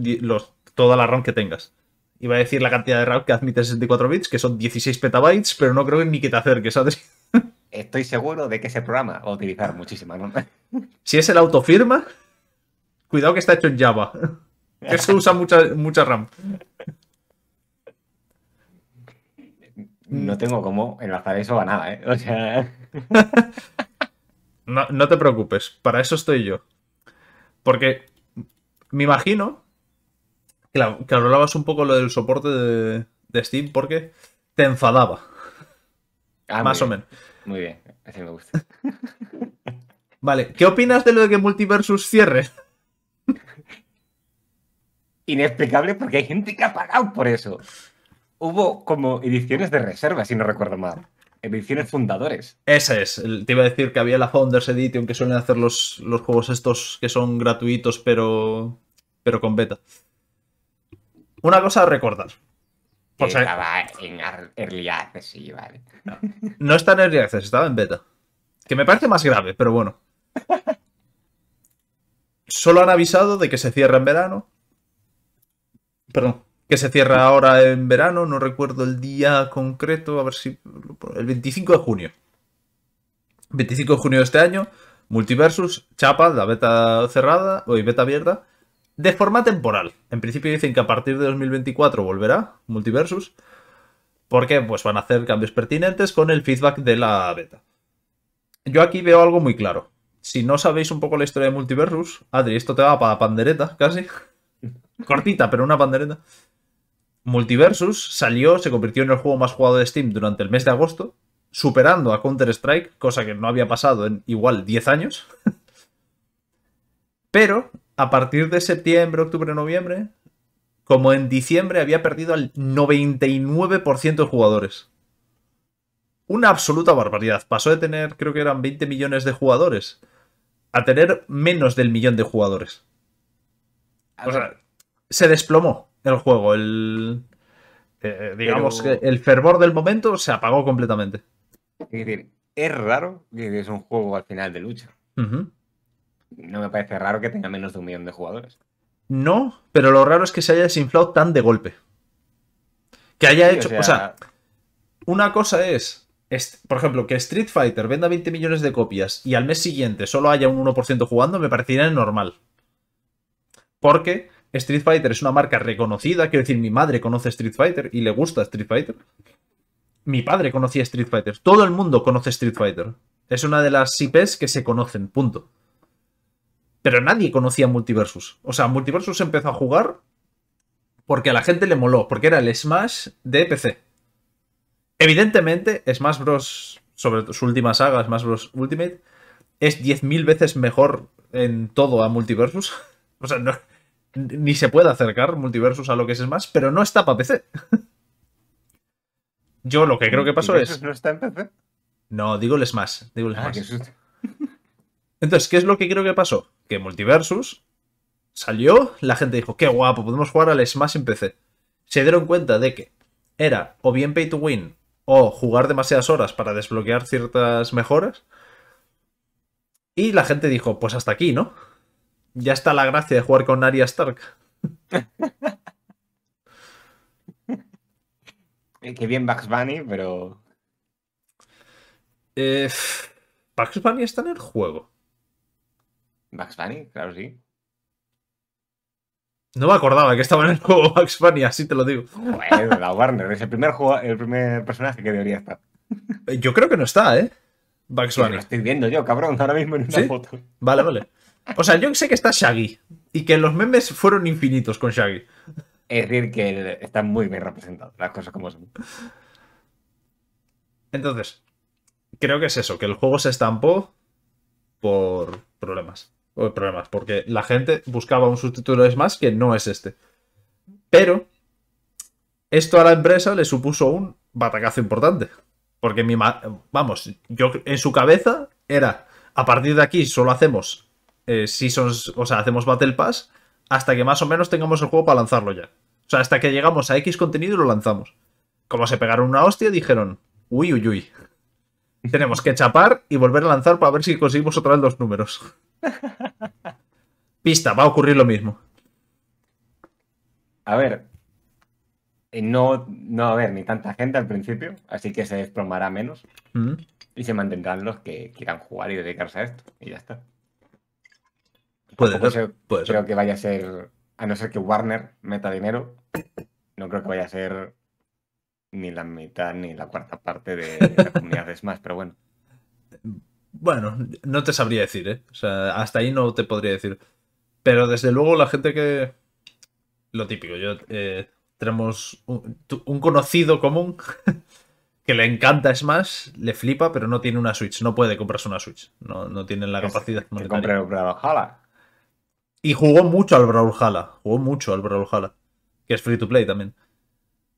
toda la RAM que tengas. Iba a decir la cantidad de RAM que admite 64 bits, que son 16 petabytes, pero no creo que ni que te acerques, ¿sabes? Estoy seguro de que ese programa va a utilizar muchísima RAM. Si es el auto firma, cuidado que está hecho en Java. Eso usa mucha, mucha RAM. No tengo cómo enlazar eso a nada, ¿eh? O sea... No, te preocupes, para eso estoy yo. Porque me imagino que, hablabas un poco lo del soporte de, Steam porque te enfadaba. Ah, Más o menos. Muy bien, así me gusta. vale, ¿qué opinas de lo de que Multiversus cierre? Inexplicable porque hay gente que ha pagado por eso. Hubo como ediciones de reserva, si no recuerdo mal ediciones fundadores. Ese es. Te iba a decir que había la Founders Edition que suelen hacer los, los juegos estos que son gratuitos pero, pero con beta. Una cosa a recordar. Estaba en Early Access, sí, vale. No. no está en Early Access, estaba en beta. Que me parece más grave, pero bueno. Solo han avisado de que se cierra en verano. Perdón que se cierra ahora en verano, no recuerdo el día concreto, a ver si... El 25 de junio. 25 de junio de este año, Multiversus, chapa, la beta cerrada, hoy beta abierta, de forma temporal. En principio dicen que a partir de 2024 volverá Multiversus, porque pues van a hacer cambios pertinentes con el feedback de la beta. Yo aquí veo algo muy claro. Si no sabéis un poco la historia de Multiversus, Adri, esto te va para pandereta, casi. Cortita, pero una pandereta. Multiversus salió, se convirtió en el juego más jugado de Steam durante el mes de agosto, superando a Counter-Strike, cosa que no había pasado en igual 10 años. Pero a partir de septiembre, octubre, noviembre, como en diciembre había perdido al 99% de jugadores. Una absoluta barbaridad. Pasó de tener, creo que eran 20 millones de jugadores, a tener menos del millón de jugadores. O sea, se desplomó el juego, el. Eh, eh, digamos que el fervor del momento se apagó completamente. Es raro que es un juego al final de lucha. No me parece raro que tenga menos de un millón de jugadores. No, pero lo raro es que se haya desinflado tan de golpe. Que haya hecho. O sea... una cosa es, es, por ejemplo, que Street Fighter venda 20 millones de copias y al mes siguiente solo haya un 1% jugando, me parecería normal. Porque Street Fighter es una marca reconocida, quiero decir, mi madre conoce Street Fighter y le gusta Street Fighter. Mi padre conocía Street Fighter, todo el mundo conoce Street Fighter. Es una de las IPs que se conocen, punto. Pero nadie conocía Multiversus. O sea, Multiversus empezó a jugar porque a la gente le moló, porque era el Smash de PC. Evidentemente, Smash Bros. sobre su última saga, Smash Bros. Ultimate, es 10.000 veces mejor en todo a Multiversus. o sea, no, ni se puede acercar Multiversus a lo que es Smash, pero no está para PC. Yo lo que creo que pasó es. ¿No está en PC? No, digo el Smash. Ah, Entonces, ¿qué es lo que creo que pasó? Que Multiversus salió, la gente dijo, qué guapo, podemos jugar al Smash en PC. Se dieron cuenta de que era o bien pay to win o jugar demasiadas horas para desbloquear ciertas mejoras. Y la gente dijo, pues hasta aquí, ¿no? ya está la gracia de jugar con Arya Stark. Eh, que bien Bugs Bunny, pero. Eh, Bugs Bunny está en el juego. Bugs Bunny, claro, sí. No me acordaba que estaba en el juego Bugs Bunny, así te lo digo. la Warner, es el primer, personaje que debería estar. Eh, yo creo que no está, ¿eh? Bugs Bunny. Lo estoy viendo yo, cabrón, ahora mismo en una foto. Vale, vale. O sea, yo sé que está Shaggy y que los memes fueron infinitos con Shaggy. Es decir, que están muy bien representados las cosas como son. Entonces, creo que es eso, que el juego se estampó por problemas. problemas, porque la gente buscaba un sustituto de Smash que no es este. Pero esto a la empresa le supuso un batacazo importante. Porque mi vamos, yo en su cabeza era a partir de aquí solo hacemos si eh, seasons, o sea, hacemos Battle Pass hasta que más o menos tengamos el juego para lanzarlo ya. O sea, hasta que llegamos a X contenido y lo lanzamos. Como se pegaron una hostia, dijeron, uy, uy, uy. Tenemos que chapar y volver a lanzar para ver si conseguimos otra vez los números. Pista, va a ocurrir lo mismo. A ver, eh, no, no va a haber ni tanta gente al principio, así que se desplomará menos. Mm. Y se mantendrán los que quieran jugar y dedicarse a esto. Y ya está. Puede ser, creo que vaya a ser, a no ser que Warner meta dinero, no creo que vaya a ser ni la mitad ni la cuarta parte de la comunidad de Smash, pero bueno. Bueno, no te sabría decir, ¿eh? O sea, hasta ahí no te podría decir. Pero desde luego la gente que... Lo típico, yo... Eh, tenemos un, conocido común que le encanta Smash, le flipa, pero no tiene una Switch, no puede comprarse una Switch. No, no tiene la capacidad monetaria. Que compre, y jugó mucho al Brawlhalla. Jugó mucho al Brawlhalla. Que es free to play también.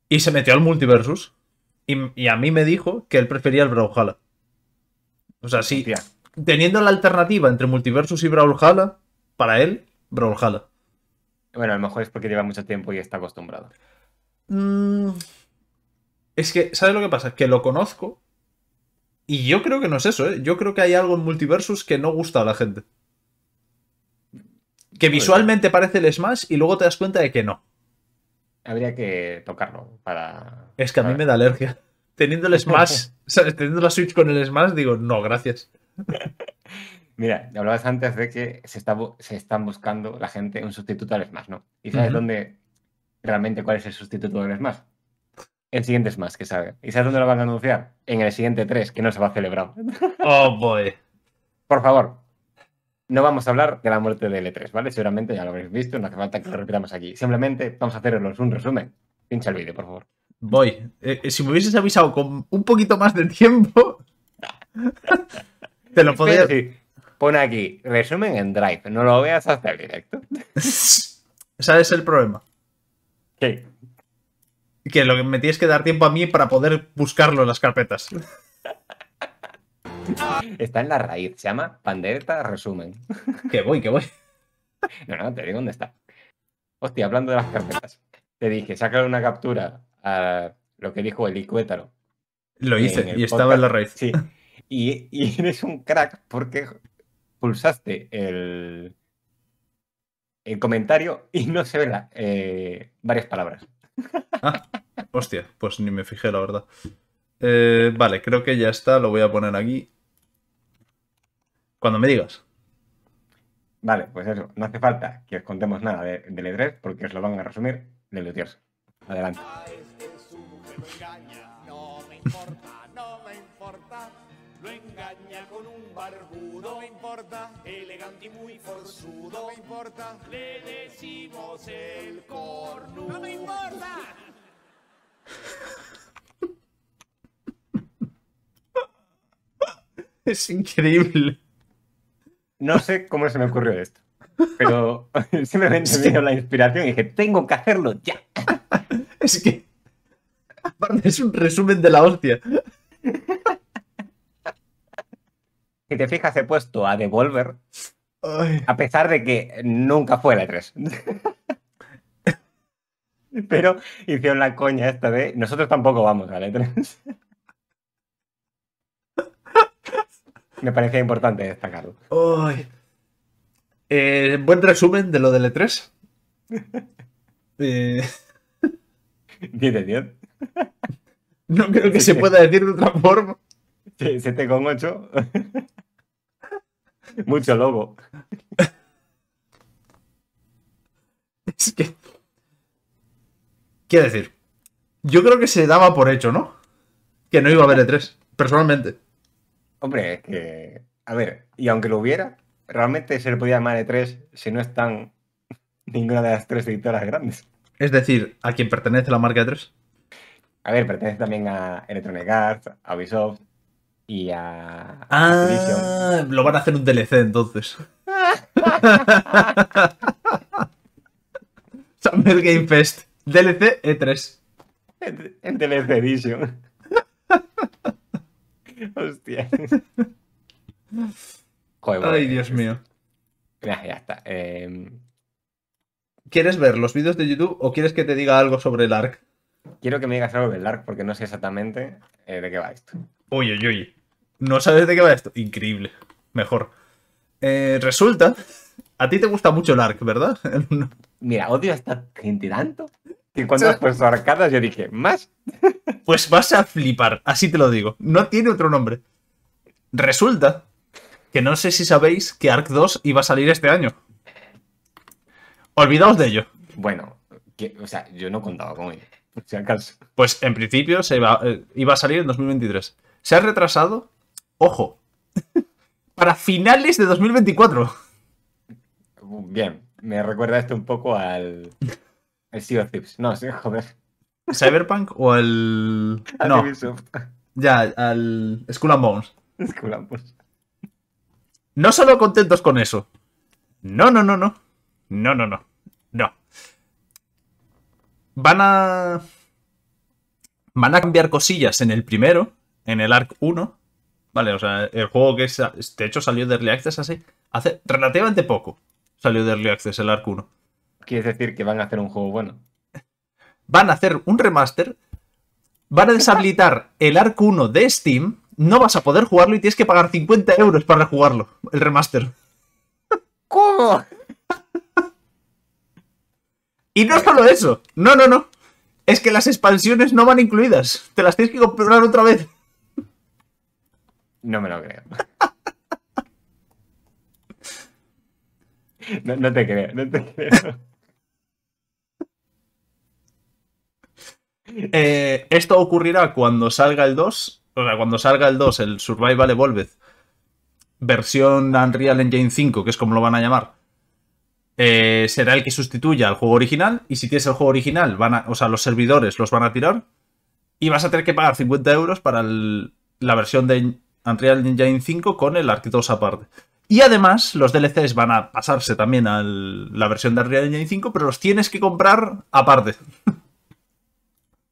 Y se metió al Multiversus. Y, a mí me dijo que él prefería el Brawlhalla. O sea, sí. Teniendo la alternativa entre Multiversus y Brawlhalla, para él, Brawlhalla. Bueno, a lo mejor es porque lleva mucho tiempo y está acostumbrado. Mm, es que, ¿sabes lo que pasa? Que lo conozco. Y yo creo que no es eso, ¿eh? Yo creo que hay algo en Multiversus que no gusta a la gente. Que visualmente parece el Smash y luego te das cuenta de que no. Habría que tocarlo para. Es que a mí me da alergia. Teniendo el Smash, Teniendo la Switch con el Smash, digo, no, gracias. Mira, hablabas antes de que se, están buscando la gente un sustituto al Smash, ¿no? ¿Y sabes dónde realmente cuál es el sustituto del Smash? El siguiente Smash, que sabe. ¿Y sabes dónde lo van a anunciar? En el siguiente 3, que no se va a celebrar. Oh, boy. Por favor, no vamos a hablar de la muerte de L3, ¿vale? Seguramente ya lo habréis visto, no hace falta que lo repitamos aquí. Simplemente vamos a haceros un resumen. Pincha el vídeo, por favor. Voy. Eh, eh, si me hubieses avisado con un poquito más de tiempo, te lo podría... decir. Pone aquí, resumen en Drive, no lo veas hasta el directo. es el problema? Que lo que me tienes que dar tiempo a mí para poder buscarlo en las carpetas. Está en la raíz, se llama Pandereta Resumen. Que voy, que voy. No, no, te digo dónde está. Hostia, hablando de las carpetas. Te dije, saca una captura a lo que dijo el Icuétaro. Lo hice y estaba en la raíz. Sí. Y, eres un crack porque pulsaste el, el comentario y no se ven eh, varias palabras. Ah, hostia, pues ni me fijé, la verdad. Eh, vale, creo que ya está. Lo voy a poner aquí. Cuando me digas. Vale, pues eso. No hace falta que os contemos nada de, del E3 porque os lo van a resumir de los Adelante. No me importa, no me importa. Lo engaña con un barbudo. No me importa. Elegante y muy forzudo. No me importa. Le decimos el cornudo. No me importa. Es increíble. No sé cómo se me ocurrió esto, pero simplemente me dio la inspiración y dije, tengo que hacerlo ya. Es que... es un resumen de la hostia. Si te fijas, he puesto a Devolver, a pesar de que nunca fue la 3. Pero hicieron la coña esta de nosotros tampoco vamos a la 3. me parecía importante destacarlo. eh, buen resumen de lo del E3. eh... 10 de 10. No creo que se pueda decir de otra forma. 7,8. Mucho lobo Es que. Quiero decir, yo creo que se daba por hecho, ¿no? Que no iba a haber E3, personalmente. Hombre, es que. A ver, y aunque lo hubiera, realmente se le podía llamar E3 si no están ninguna de las tres editoras grandes. Es decir, ¿a quién pertenece la marca E3? A ver, pertenece también a Electronic Arts, a Ubisoft y a. Ah, lo van a hacer un DLC entonces. Summer Game Fest, DLC E3. En DLC Edition. Hostia. Ay, Dios mío. ya está. Em. ¿Quieres ver los vídeos de YouTube o quieres que te diga algo sobre el ARC? Quiero que me digas algo del ARC porque no sé exactamente eh, de qué va esto. Oye, oye, oye. ¿No sabes de qué va esto? Increíble. Mejor. Eh, resulta. A ti te gusta mucho el ARC, ¿verdad? Mira, odio a esta gente tanto. 50 pues arcadas, yo dije, ¿más? Pues vas a flipar, así te lo digo. No tiene otro nombre. Resulta que no sé si sabéis que Arc 2 iba a salir este año. Olvidaos de ello. Bueno, que, o sea, yo no contaba con él. si Pues en principio se iba, eh, iba a salir en 2023. Se ha retrasado, ojo, para finales de 2024. Bien, me recuerda esto un poco al el No, sí, joder. ¿Cyberpunk o el. no. Ya, al. Skull and Bones. Skull and Bones. No solo contentos con eso. No, no, no, no. No, no, no. No. Van a. Van a cambiar cosillas en el primero, en el ARC 1. Vale, o sea, el juego que es, de hecho salió de Early Access así, hace relativamente poco salió de Early Access el ARC 1. Quieres decir que van a hacer un juego bueno. Van a hacer un remaster, van a deshabilitar el Arc 1 de Steam, no vas a poder jugarlo y tienes que pagar 50 euros para jugarlo, el remaster. ¿Cómo? Y no solo eso, no, no, no. Es que las expansiones no van incluidas, te las tienes que comprar otra vez. No me lo creo. No, no, te creo, no te creo. Eh, esto ocurrirá cuando salga el 2. O sea, cuando salga el 2, el Survival Evolved, versión Unreal Engine 5, que es como lo van a llamar, eh, será el que sustituya al juego original. Y si tienes el juego original, van a, o sea, los servidores los van a tirar. Y vas a tener que pagar 50 euros para la versión de Unreal Engine 5 con el Arc 2 aparte. Y además, los DLCs van a pasarse también a la versión de Unreal Engine 5, pero los tienes que comprar aparte.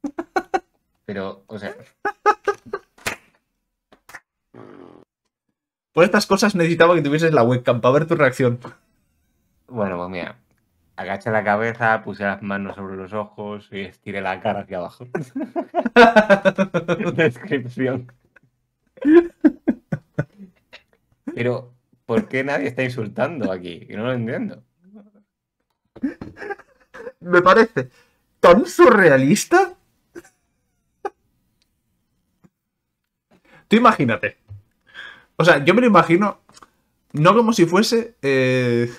Pero, o sea. Por estas cosas necesitaba que tuvieses la webcam para ver tu reacción. Bueno, pues mira. Agaché la cabeza, puse las manos sobre los ojos y estiré la cara hacia abajo. Descripción. Pero, ¿por qué nadie está insultando aquí? no lo entiendo. Me parece tan surrealista Tú imagínate. O sea, yo me lo imagino no como si fuese eh,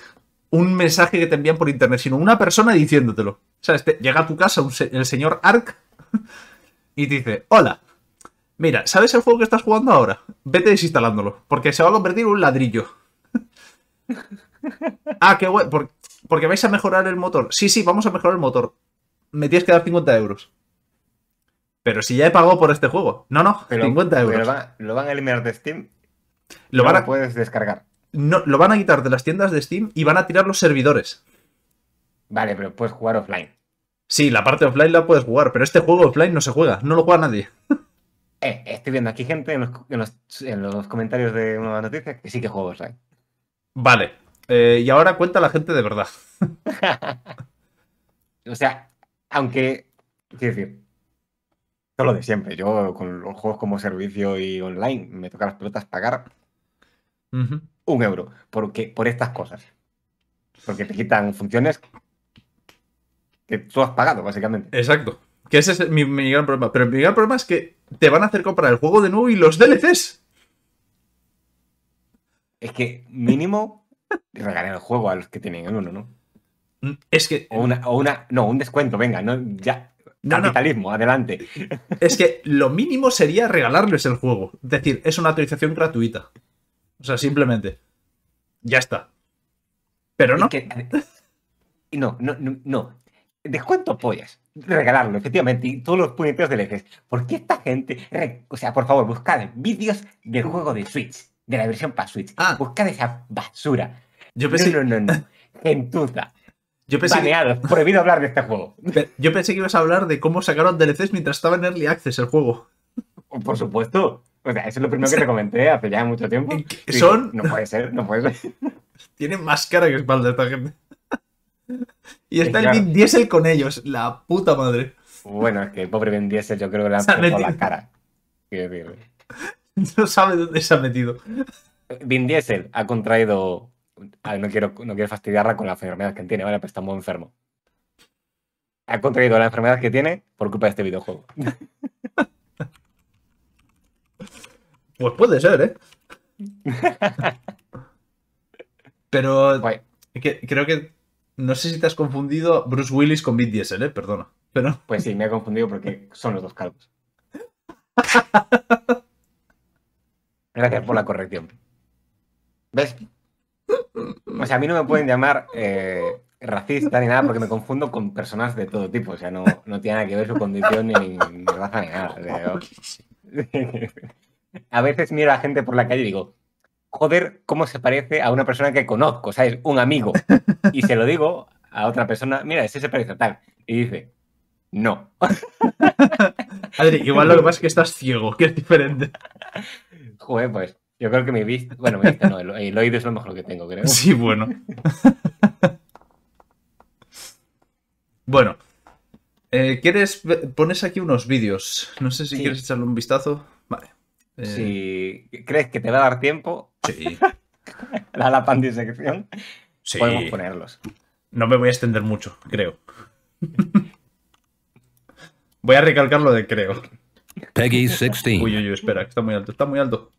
un mensaje que te envían por internet, sino una persona diciéndotelo. sea, sea, este, llega a tu casa el señor Ark y te dice, hola, mira, ¿sabes el juego que estás jugando ahora? Vete desinstalándolo, porque se va a convertir en un ladrillo. ah, qué bueno, porque vais a mejorar el motor. Sí, sí, vamos a mejorar el motor. Me tienes que dar 50 euros. Pero si ya he pagado por este juego. No, no, 50 euros. lo van a eliminar de Steam. Lo, van a, puedes descargar. No, lo van a quitar de las tiendas de Steam y van a tirar los servidores. Vale, pero puedes jugar offline. Sí, la parte offline la puedes jugar, pero este juego offline no se juega, no lo juega nadie. Eh, estoy viendo aquí gente en los, comentarios de una noticia que sí que juega offline. Vale, eh, y ahora cuenta la gente de verdad. o sea, aunque. Quiero decir, Solo de siempre. Yo con los juegos como servicio y online me toca las pelotas pagar un euro porque, por estas cosas. Porque te quitan funciones que tú has pagado, básicamente. Exacto. Que ese es mi, gran problema. Pero mi gran problema es que te van a hacer comprar el juego de nuevo y los DLCs. Es que mínimo regalar el juego a los que tienen el uno, ¿no? Mm, es que. O una, o una. No, un descuento, venga, no, ya. Capitalismo, adelante. Es que lo mínimo sería regalarles el juego. Es decir, es una actualización gratuita. O sea, simplemente. Ya está. Pero no. no, no, no, Descuento pollas. Regalarlo, efectivamente. Y todos los puñeteros del eje. E ¿Por qué esta gente.? O sea, por favor, buscad vídeos del juego de Switch. De la versión para Switch. Ah. Buscad esa basura. Yo pensé. No, no, no. Gentuza. Yo pensé que... prohibido hablar de este juego. yo pensé que ibas a hablar de cómo sacaron DLCs mientras estaba en Early Access el juego. Por supuesto. O sea, eso es lo primero que te comenté hace ya mucho tiempo. Son. no puede ser, no puede ser. Tienen más cara que espalda esta gente. Y está el Vin Diesel con ellos, la puta madre. Bueno, es que el pobre Vin Diesel yo creo que le han puesto la cara. No sabe dónde se ha metido. Vin Diesel ha contraído no quiero, no quiero fastidiarla con la enfermedad que tiene, ¿vale? Pero está muy enfermo. Ha contraído la enfermedad que tiene por culpa de este videojuego. Pues puede ser, ¿eh? Pero que, creo que. No sé si te has confundido Bruce Willis con Vin Diesel, ¿eh? Perdona. Pero... Pues sí, me ha confundido porque son los dos calvos. Gracias por la corrección. ¿Ves? O sea, a mí no me pueden llamar eh, racista ni nada porque me confundo con personas de todo tipo. O sea, no, tiene nada que ver su condición ni raza ni nada. a veces miro a la gente por la calle y digo, joder, cómo se parece a una persona que conozco, O sea, es Un amigo. Y se lo digo a otra persona, mira, ese se parece a tal. Y dice, no. Adri, igual lo que pasa es que estás ciego, que es diferente. Joder, pues yo creo que mi vista, bueno, mi vista no, el, oído es lo mejor que tengo, creo. Sí, bueno. bueno, eh, ¿quieres? Pones aquí unos vídeos. No sé si quieres echarle un vistazo. Vale. Eh, si crees que te va a dar tiempo, sí. la, la pandisección, sí. podemos ponerlos. No me voy a extender mucho, creo. voy a recalcar lo de creo. Peggy 16. Uy, uy, uy, espera, está muy alto, está muy alto.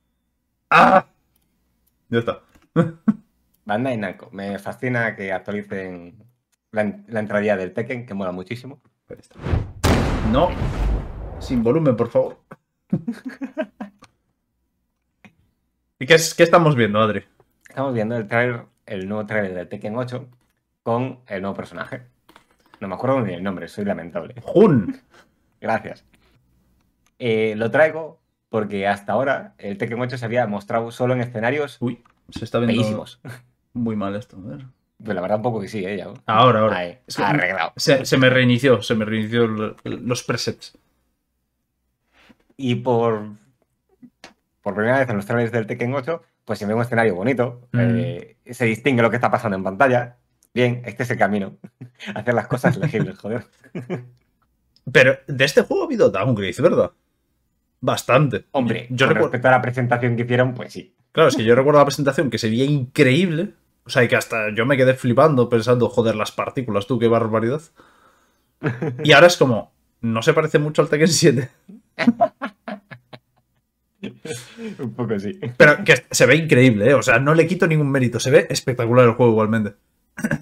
¡Ah! Ya está. y Namco. Me fascina que actualicen la, la entradilla del Tekken, que mola muchísimo. No. Sin volumen, por favor. ¿Y qué, qué estamos viendo, Adri? Estamos viendo el trailer, el nuevo trailer de Tekken 8 con el nuevo personaje. No me acuerdo ni el nombre, soy lamentable. ¡Jun! Gracias. Eh, lo traigo porque hasta ahora el Tekken 8 se había mostrado solo en escenarios Uy, se Muy mal esto, a ver. Pues la verdad un poco que sí, ¿eh? Ahora, ahora. arreglado. Se, me reinició, se me reinició los presets. Y por, por primera vez en los trailers del Tekken 8, pues se ve un escenario bonito, mm. eh, se distingue lo que está pasando en pantalla. Bien, este es el camino. Hacer las cosas legibles, joder. Pero de este juego ha habido downgrades, ¿verdad? bastante. Hombre, yo, recuerdo... respecto a la presentación que hicieron, pues sí. Claro, es que yo recuerdo la presentación que se veía increíble. O sea, que hasta yo me quedé flipando pensando, joder, las partículas, tú, qué barbaridad. Y ahora es como, no se parece mucho al Tekken 7. Un poco sí. Pero que se ve increíble, ¿eh? O sea, no le quito ningún mérito. Se ve espectacular el juego igualmente.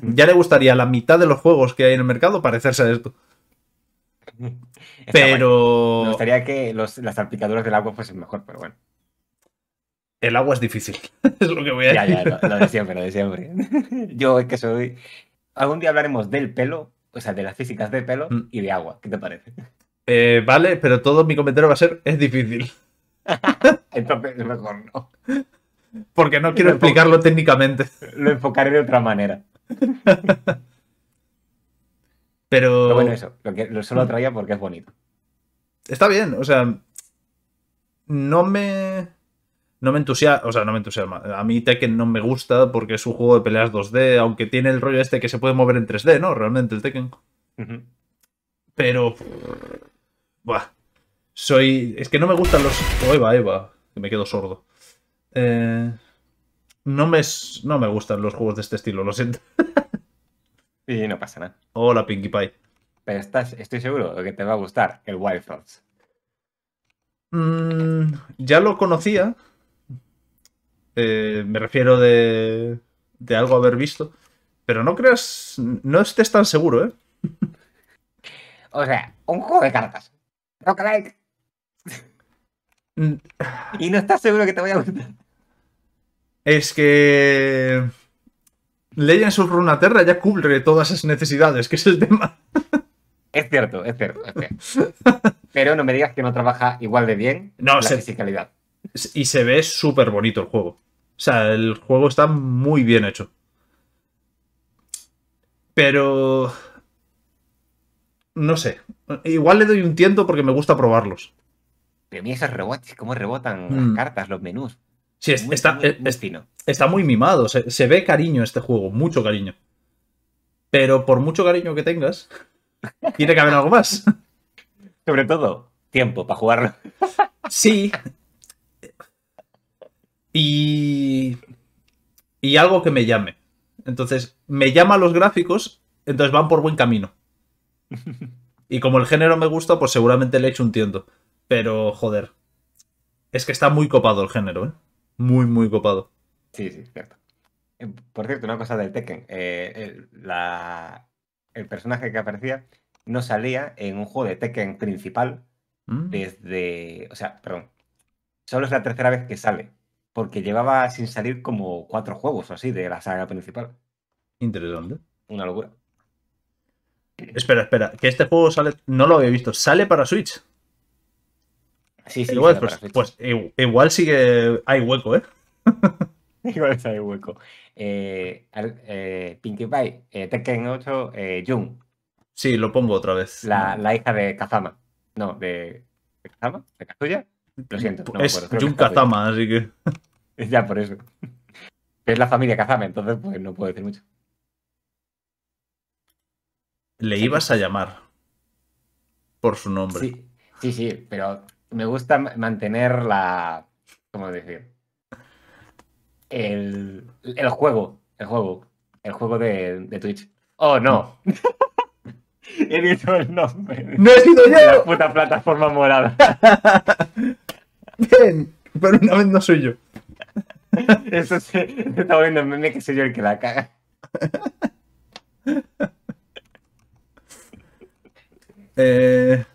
ya le gustaría la mitad de los juegos que hay en el mercado parecerse a esto. pero. Me gustaría que las salpicaduras del agua fuesen mejor, pero bueno. El agua es difícil, es lo que voy a decir. Ya, lo, de siempre, siempre. Yo es que soy. Algún día hablaremos del pelo, o sea, de las físicas del pelo mm. y de agua. ¿Qué te parece? Eh, vale, pero todo mi comentario va a ser: es difícil. Entonces, mejor no. Porque no quiero explicarlo técnicamente. Lo enfocaré de otra manera. Pero... bueno, eso, lo solo mm. traía porque es bonito. Está bien, o sea, no me no me entusiasma, o sea, no me entusiasma. A mí Tekken no me gusta porque es un juego de peleas 2D, aunque tiene el rollo este que se puede mover en 3D, ¿no? Realmente el Tekken. Pero buah. Soy es que no me gustan los oh, Eva, Eva, que me quedo sordo. Eh, no me no me gustan los juegos de este estilo, lo siento. Y no pasa nada. Hola, Pinkie Pie. Pero estás, estoy seguro de que te va a gustar el Wild Thoughts. Mm, ya lo conocía. Eh, me refiero de, de algo haber visto. Pero no creas, no estés tan seguro, ¿eh? O sea, un juego de cartas. like. Mm. y no estás seguro que te voy a gustar. Es que. Legends of Runaterra ya cubre todas esas necesidades, que es el tema. Es cierto, es cierto, Pero no me digas que no trabaja igual de bien no, la Y se ve súper bonito el juego. O sea, el juego está muy bien hecho. Pero. No sé. Igual le doy un tiento porque me gusta probarlos. Pero mira esos rebotes, cómo rebotan las mm. cartas, los menús. Sí, está, muy, eh, está muy mimado. Se, se, ve cariño este juego, mucho cariño. Pero por mucho cariño que tengas, tiene que haber algo más. Sobre todo, tiempo para jugarlo. Sí. Y. Y algo que me llame. Entonces, me llama los gráficos, entonces van por buen camino. Y como el género me gusta, pues seguramente le he hecho un tiento. Pero, joder. Es que está muy copado el género, ¿eh? muy, muy copado. Sí, sí, cierto. Eh, por cierto, una cosa del Tekken. Eh, el, personaje que aparecía no salía en un juego de Tekken principal mm. desde. O sea, perdón. Solo es la tercera vez que sale. Porque llevaba sin salir como cuatro juegos o así de la saga principal. Interesante. Una locura. Espera, espera. Que este juego sale. No lo había visto. ¿Sale para Switch? igual, pues, pues, igual sí que hay hueco, ¿eh? igual hay hueco. Eh, eh, Pinkie Pie, eh, Tekken 8, eh, Jun. Sí, lo pongo otra vez. La, hija de Kazama. No, de. Kazama? ¿De Kazuya? Lo siento. No es Jun Kazama, así que. ya, por eso. Es la familia Kazama, entonces pues no puedo decir mucho. Le ibas a llamar por su nombre. Sí, sí, sí pero me gusta mantener la. ¿Cómo decir? El, el juego. El juego. El juego de, de Twitch. Oh, no. He dicho el nombre. ¡No he sido yo! La puta plataforma morada. pero una vez no soy yo. Eso sí. me está volviendo el meme que soy yo el que la caga. Eh,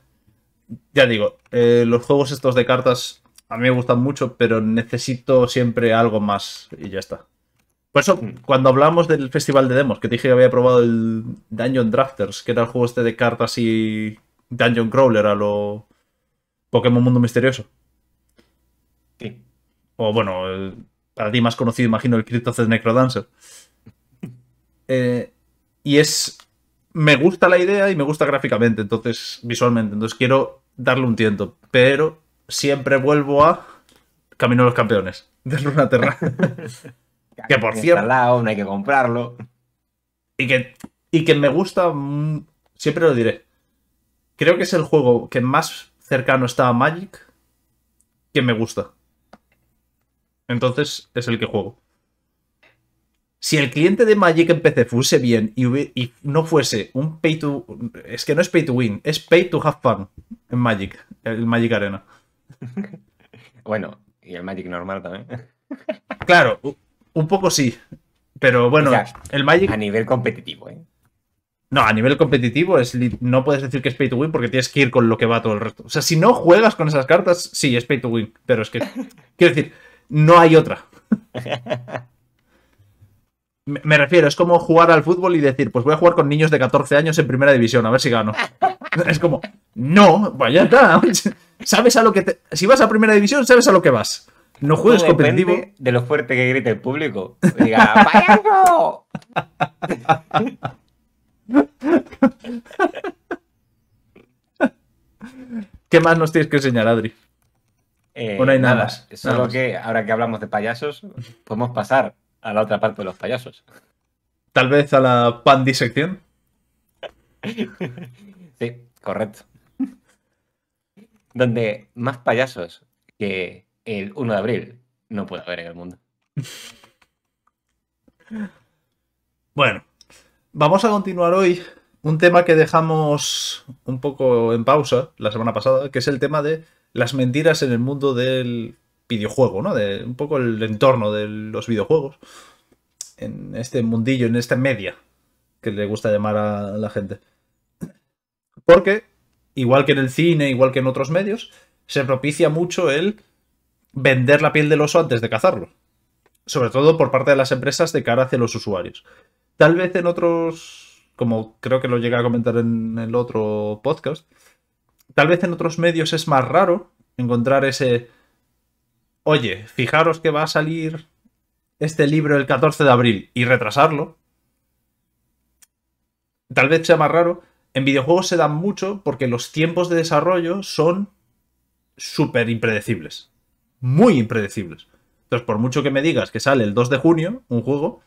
ya digo, eh, los juegos estos de cartas a mí me gustan mucho, pero necesito siempre algo más y ya está. Por eso, mm. cuando hablamos del festival de demos, que te dije que había probado el Dungeon Drafters, que era el juego este de cartas y Dungeon Crawler a lo Pokémon Mundo Misterioso. Sí. O bueno, para ti más conocido, imagino, el Crypto de Necrodancer. Eh, y es. Me gusta la idea y me gusta gráficamente, entonces, visualmente. Entonces quiero darle un tiento, pero siempre vuelvo a Camino de los Campeones de Luna Terra. que por cierto. hay que comprarlo. Y que, y que me gusta. Mm, siempre lo diré. Creo que es el juego que más cercano está a Magic que me gusta. Entonces es el que juego. Si el cliente de Magic en PC fuese bien y, no fuese un pay to. Es que no es pay to win, es pay to have fun en Magic, el Magic Arena. Bueno, y el Magic normal también. Claro, un poco sí. Pero bueno, el Magic. A nivel competitivo, ¿eh? No, a nivel competitivo es no puedes decir que es pay to win porque tienes que ir con lo que va todo el resto. O sea, si no juegas con esas cartas, sí, es pay to win. Pero es que. Quiero decir, no hay otra. Me refiero, es como jugar al fútbol y decir, pues voy a jugar con niños de 14 años en primera división, a ver si gano. es como, no, vaya pues Sabes a lo que Si vas a primera división, sabes a lo que vas. No juegues competitivo. De lo fuerte que grite el público. Diga, ¿Qué más nos tienes que enseñar, Adri? Eh, no hay nada, Solo que ahora que hablamos de payasos, podemos pasar a la otra parte de los payasos. Tal vez a la pandisección. sí, correcto. Donde más payasos que el 1 de abril no puede haber en el mundo. Bueno, vamos a continuar hoy un tema que dejamos un poco en pausa la semana pasada, que es el tema de las mentiras en el mundo del videojuego, ¿no? De un poco el entorno de los videojuegos. En este mundillo, en esta media que le gusta llamar a la gente. Porque, igual que en el cine, igual que en otros medios, se propicia mucho el vender la piel del oso antes de cazarlo. Sobre todo por parte de las empresas de cara hacia los usuarios. Tal vez en otros, como creo que lo llegué a comentar en el otro podcast, tal vez en otros medios es más raro encontrar ese oye, fijaros que va a salir este libro el 14 de abril y retrasarlo, tal vez sea más raro. En videojuegos se dan mucho porque los tiempos de desarrollo son súper impredecibles. Muy impredecibles. Entonces, por mucho que me digas que sale el 2 de junio un juego,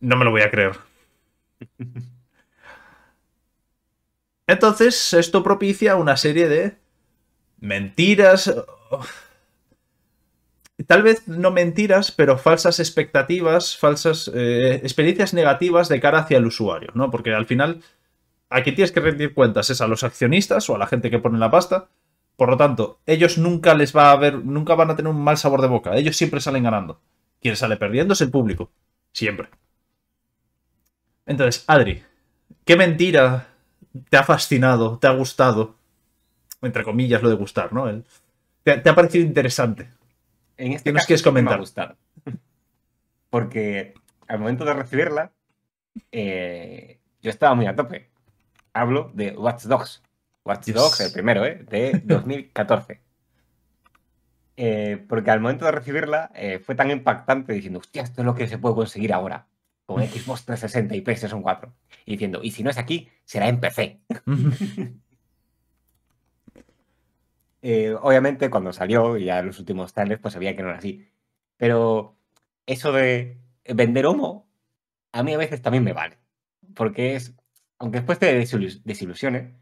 no me lo voy a creer. Entonces, esto propicia una serie de mentiras tal vez no mentiras, pero falsas expectativas, falsas eh, experiencias negativas de cara hacia el usuario, ¿no? Porque al final, aquí tienes que rendir cuentas, es a los accionistas o a la gente que pone la pasta. Por lo tanto, ellos nunca les va a ver, nunca van a tener un mal sabor de boca. Ellos siempre salen ganando. Quien sale perdiendo es el público. Siempre. Entonces, Adri, ¿qué mentira te ha fascinado, te ha gustado? Entre comillas, lo de gustar, ¿no? te ha parecido interesante. En este ¿Qué nos quieres comentar? Me gustado. Porque al momento de recibirla, eh, yo estaba muy a tope. Hablo de Watch Dogs. Watch Dogs, el primero, ¿eh? De 2014. Eh, porque al momento de recibirla eh, fue tan impactante diciendo, hostia, esto es lo que se puede conseguir ahora con Xbox 360 y PlayStation 4. Y diciendo, y si no es aquí, será en PC. Eh, obviamente cuando salió, y ya en los últimos trailers, pues sabía que no era así. Pero eso de vender homo a mí a veces también me vale. Porque es, aunque después te desilusiones,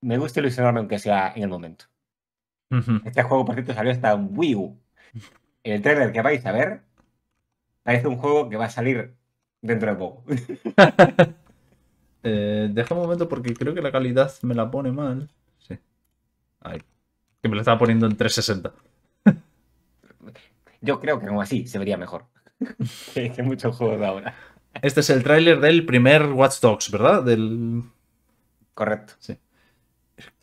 me gusta ilusionarme aunque sea en el momento. Este juego, por cierto, salió hasta un Wii U. El trailer que vais a ver parece un juego que va a salir dentro de poco. eh, deja un momento porque creo que la calidad me la pone mal. Sí. Ahí que me lo estaba poniendo en 360. Yo creo que como así se vería mejor que, muchos juegos de ahora. Este es el tráiler del primer Watch Dogs, ¿verdad? Del... Correcto. Sí.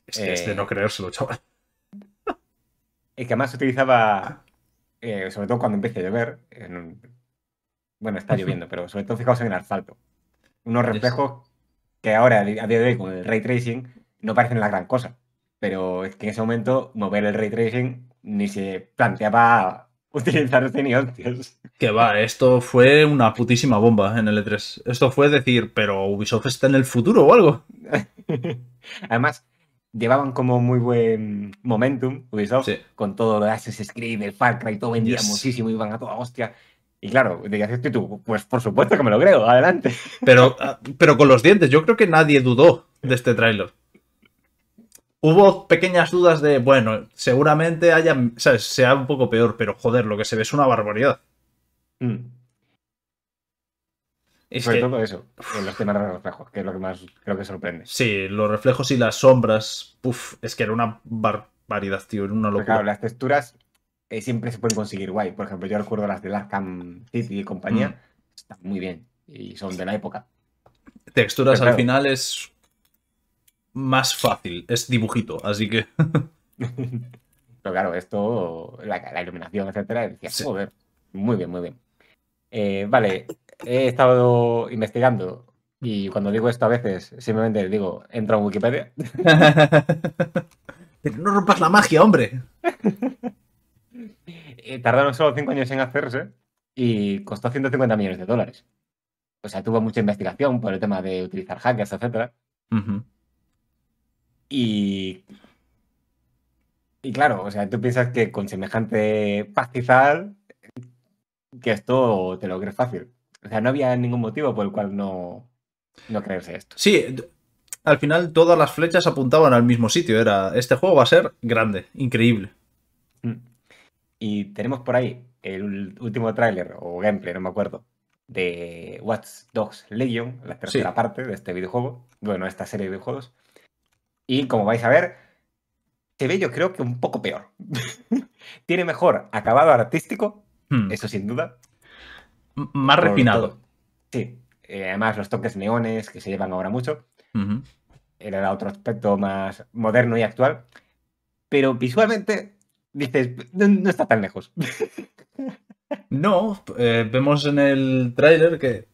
Es de este eh, no creérselo, chaval. El que además utilizaba, eh, sobre todo cuando empecé a llover, bueno, está lloviendo, pero sobre todo fijaos en el asfalto. Unos reflejos que ahora, a día de hoy, con el ray tracing, no parecen la gran cosa pero es que en ese momento mover el ray tracing ni se planteaba utilizar ni hostias. Que va, esto fue una putísima bomba en el E3. Esto fue decir, pero Ubisoft está en el futuro o algo. Además, llevaban como muy buen momentum Ubisoft con todo lo de Assassin's Creed, el Far Cry, todo vendía muchísimo, iban a toda hostia. Y claro, dirías tú, pues por supuesto que me lo creo, adelante. Pero, ah, pero con los dientes, yo creo que nadie dudó de este tráiler. Hubo pequeñas dudas de, bueno, seguramente haya, ¿sabes? sea un poco peor, pero joder, lo que se ve es una barbaridad. Mm. Es que... todo eso, los temas de reflejos, que es lo que más creo que sorprende. Sí, los reflejos y las sombras, es que era una barbaridad, tío, era una locura. claro, las texturas eh, siempre se pueden conseguir guay. Por ejemplo, yo recuerdo las de Larkham City y compañía, mm. están muy bien y son de la época. Texturas al final es más fácil, es dibujito, así que... Pero claro, esto, la, iluminación, etcétera, decía, joder, muy bien, muy bien. Eh, vale, he estado investigando y cuando digo esto a veces simplemente digo, entra en Wikipedia. Pero no rompas la magia, hombre. Eh, tardaron solo 5 años en hacerse y costó 150 millones de dólares. O sea, tuvo mucha investigación por el tema de utilizar hackers, etcétera. Y, claro, o sea, tú piensas que con semejante pastizal, que esto te lo crees fácil. O sea, no había ningún motivo por el cual no, no creerse esto. Sí, al final todas las flechas apuntaban al mismo sitio. Era, este juego va a ser grande, increíble. Mm. Y tenemos por ahí el último tráiler o gameplay, no me acuerdo, de Watch Dogs Legion, la tercera parte de este videojuego, bueno, esta serie de videojuegos, y como vais a ver, se ve yo creo que un poco peor. Tiene mejor acabado artístico, hmm. eso sin duda. más refinado. Sí, eh, además los toques neones que se llevan ahora mucho. Era otro aspecto más moderno y actual. Pero visualmente, dices, no, está tan lejos. no, eh, vemos en el tráiler que...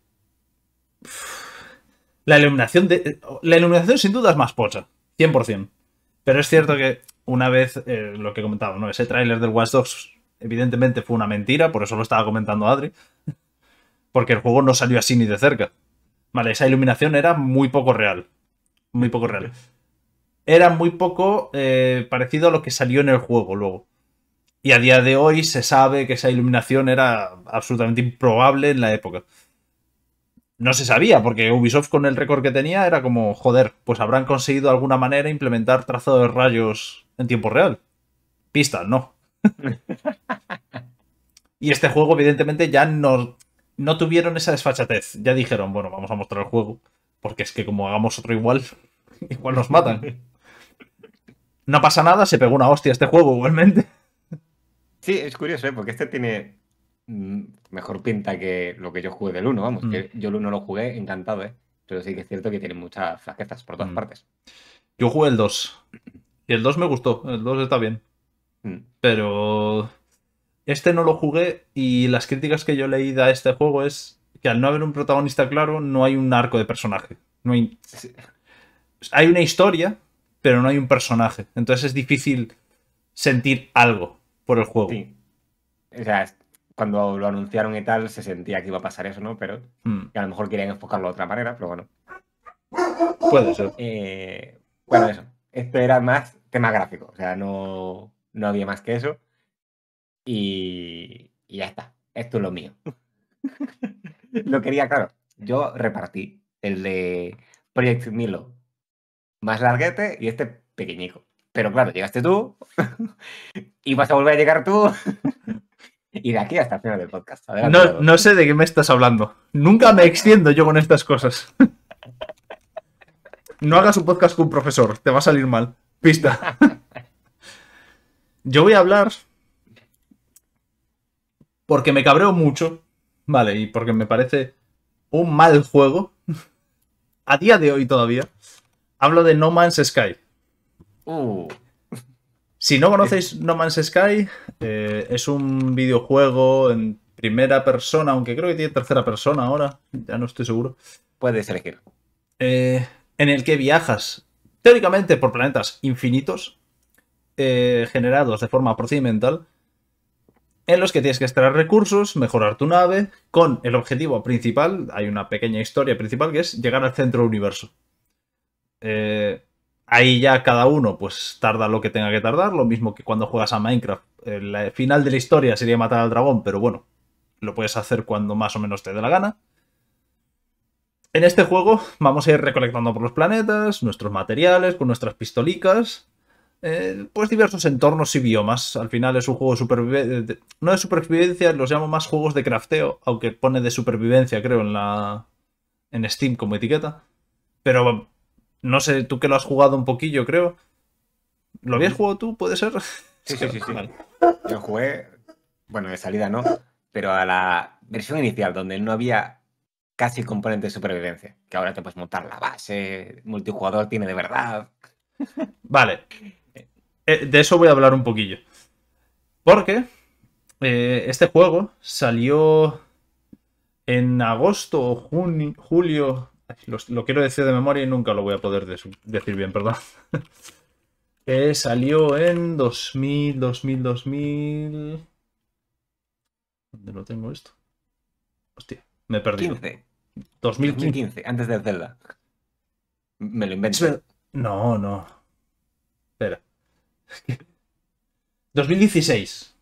La iluminación, de... Eh, la iluminación sin duda es más pocha. 100%. Pero es cierto que una vez, eh, lo que comentaba, ¿no? Ese tráiler del Watch Dogs evidentemente fue una mentira, por eso lo estaba comentando Adri. Porque el juego no salió así ni de cerca. Vale, esa iluminación era muy poco real. Muy poco real. Era muy poco eh, parecido a lo que salió en el juego luego. Y a día de hoy se sabe que esa iluminación era absolutamente improbable en la época no se sabía, porque Ubisoft con el récord que tenía era como, joder, pues habrán conseguido de alguna manera implementar trazado de rayos en tiempo real. Pista, no. y este juego, evidentemente, ya no, no tuvieron esa desfachatez. Ya dijeron, bueno, vamos a mostrar el juego, porque es que como hagamos otro igual, igual nos matan. No pasa nada, se pegó una hostia este juego igualmente. Sí, es curioso, ¿eh? porque este tiene Mm, mejor pinta que lo que yo jugué del 1, vamos, mm. que yo el 1 lo jugué encantado, ¿eh? pero sí que es cierto que tiene muchas flaquezas por todas mm. partes. Yo jugué el 2 y el 2 me gustó, el 2 está bien, pero este no lo jugué y las críticas que yo leí a este juego es que al no haber un protagonista claro no hay un arco de personaje, no hay... Hay una historia, pero no hay un personaje. Entonces es difícil sentir algo por el juego. Sí. O sea, cuando lo anunciaron y tal, se sentía que iba a pasar eso, ¿no? Pero hmm. a lo mejor querían enfocarlo de otra manera, pero bueno. Puede ser. Eh, bueno, eso. Esto era más tema gráfico, o sea, no, había más que eso. Y, y ya está. Esto es lo mío. lo quería, claro. Yo repartí el de Project Milo más larguete y este pequeñico. Pero claro, llegaste tú y vas a volver a llegar tú. Y de aquí hasta el final del podcast. no, sé de qué me estás hablando. Nunca me extiendo yo con estas cosas. No hagas un podcast con un profesor, te va a salir mal. Pista. Yo voy a hablar porque me cabreo mucho, vale, y porque me parece un mal juego. A día de hoy todavía. Hablo de No Man's Sky. Uh. Si no conocéis No Man's Sky, eh, es un videojuego en primera persona, aunque creo que tiene tercera persona ahora, ya no estoy seguro. Puede ser que eh, en el que viajas, teóricamente, por planetas infinitos, eh, generados de forma procedimental, en los que tienes que extraer recursos, mejorar tu nave, con el objetivo principal, hay una pequeña historia principal, que es llegar al centro del universo. ahí ya cada uno pues tarda lo que tenga que tardar, lo mismo que cuando juegas a Minecraft el eh, final de la historia sería matar al dragón, pero bueno, lo puedes hacer cuando más o menos te dé la gana. En este juego vamos a ir recolectando por los planetas, nuestros materiales, con nuestras pistolicas, eh, pues diversos entornos y biomas. Al final es un juego de supervivencia, no de supervivencia, los llamo más juegos de crafteo, aunque pone de supervivencia creo en la en Steam como etiqueta. Pero no sé, tú que lo has jugado un poquillo creo. ¿Lo habías mm. jugado tú? ¿Puede ser? Sí, sí, sí. Yo jugué, bueno, de salida no, pero a la versión inicial, donde no había casi componente de supervivencia, que ahora te puedes montar la base, multijugador tiene de verdad. Vale. Eh, de eso voy a hablar un poquillo. Porque eh, este juego salió en agosto o junio, julio. lo quiero decir de memoria y nunca lo voy a poder decir bien, perdón. que salió en 2000, 2000, 2000... ¿Dónde lo tengo esto? Hostia, me he perdido. 2015. 2015, antes de Zelda. Me lo inventé. No, no. Espera. 2016.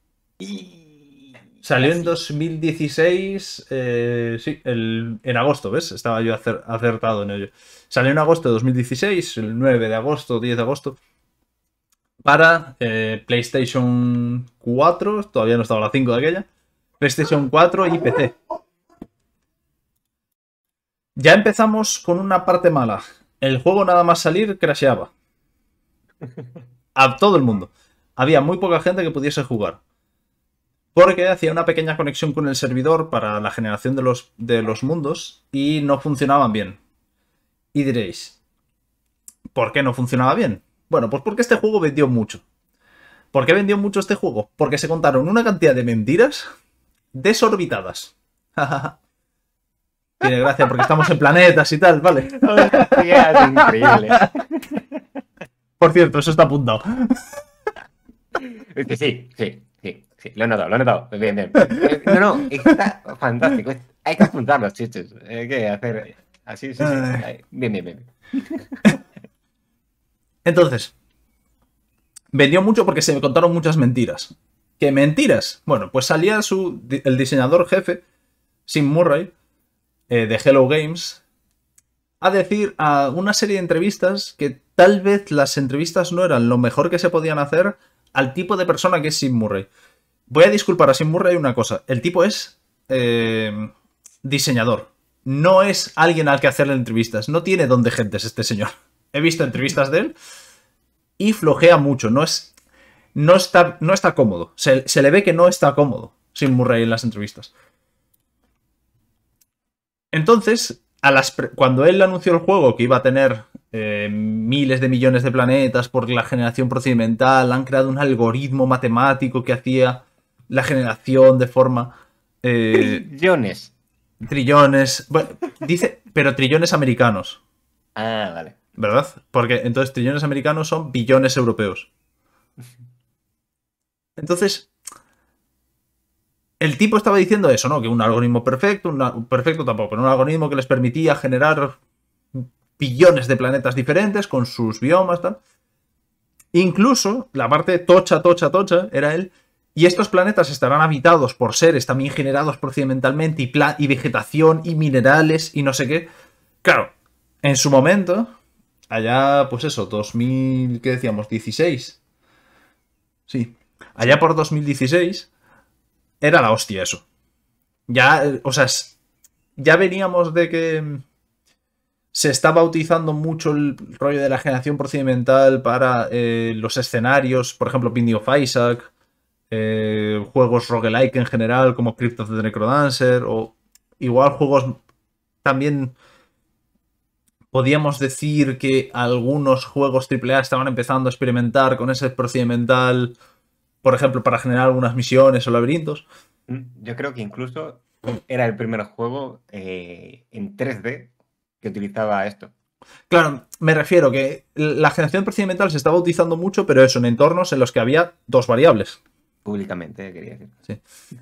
Salió en 2016, eh, sí, en agosto, ¿ves? Estaba yo acertado en ello. Salió en agosto de 2016, el 9 de agosto, 10 de agosto para eh, PlayStation 4, todavía no estaba la 5 de aquella, PlayStation 4 y PC. Ya empezamos con una parte mala. El juego nada más salir crasheaba. A todo el mundo. Había muy poca gente que pudiese jugar. Porque hacía una pequeña conexión con el servidor para la generación de los mundos y no funcionaban bien. Y diréis, ¿por qué no funcionaba bien? Bueno, pues porque este juego vendió mucho. ¿Por qué vendió mucho este juego? Porque se contaron una cantidad de mentiras desorbitadas. Tiene gracia porque estamos en planetas y tal, ¿vale? increíble. Por cierto, eso está apuntado. Sí, sí, sí, sí. Lo he notado, lo he notado. Bien, bien. Eh, no, no, está fantástico. Hay que apuntar los chistes. Hay que hacer. Así, sí, sí. Bien, bien, bien. Entonces, vendió mucho porque se me contaron muchas mentiras. ¿Qué mentiras? Bueno, pues salía el diseñador jefe, Sim Murray, eh, de Hello Games, a decir a una serie de entrevistas que tal vez las entrevistas no eran lo mejor que se podían hacer al tipo de persona que es Sim Murray. Voy a disculpar a Sim Murray una cosa. El tipo es eh, diseñador. No es alguien al que hacerle entrevistas. No tiene don de gentes este señor he visto entrevistas de él y flojea mucho, no es... No está, no está cómodo. Se, le ve que no está cómodo sin Murray en las entrevistas. Entonces, cuando él anunció el juego que iba a tener eh, miles de millones de planetas por la generación procedimental, han creado un algoritmo matemático que hacía la generación de forma... Eh, trillones. Trillones. Bueno, dice, pero trillones americanos. Ah, vale. ¿Verdad? Porque entonces trillones americanos son billones europeos. Entonces, el tipo estaba diciendo eso, ¿no? Que un algoritmo perfecto, un perfecto tampoco, pero un algoritmo que les permitía generar billones de planetas diferentes con sus biomas, tal. Incluso la parte tocha, tocha, tocha era él. Y estos planetas estarán habitados por seres también generados procedimentalmente y, y vegetación y minerales y no sé qué. Claro, en su momento, allá, pues eso, 2000, ¿qué decíamos? 16. Sí, allá por 2016 era la hostia eso. Ya, o sea, ya veníamos de que mm, se estaba utilizando mucho el rollo de la generación procedimental para eh, los escenarios, por ejemplo, Binding of Isaac, eh, juegos roguelike en general, como Crypt of the Necrodancer, o igual juegos también podíamos decir que algunos juegos AAA estaban empezando a experimentar con ese procedimental, por ejemplo, para generar algunas misiones o laberintos. Mm, yo creo que incluso era el primer juego eh, en 3D que utilizaba esto. Claro, me refiero que la generación procedimental se estaba utilizando mucho, pero eso en entornos en los que había dos variables. Públicamente, quería decir. Sí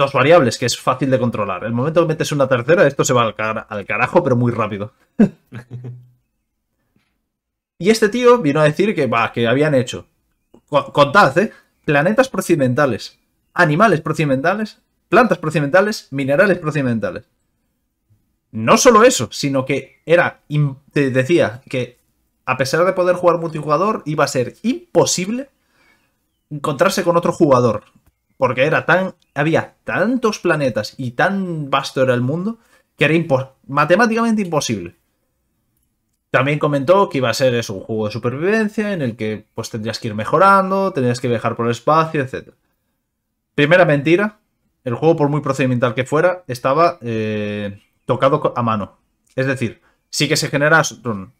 dos variables, que es fácil de controlar. El momento que metes una tercera, esto se va al, carajo, pero muy rápido. y este tío vino a decir que, va que habían hecho. contad, ¿eh? Planetas procedimentales, animales procedimentales, plantas procedimentales, minerales procedimentales. No solo eso, sino que era. Te decía que a pesar de poder jugar multijugador, iba a ser imposible encontrarse con otro jugador porque era tan, había tantos planetas y tan vasto era el mundo que era matemáticamente imposible. También comentó que iba a ser eso, un juego de supervivencia en el que pues tendrías que ir mejorando, tendrías que viajar por el espacio, etc. Primera mentira, el juego por muy procedimental que fuera, estaba eh, tocado a mano. Es decir, sí que se generaron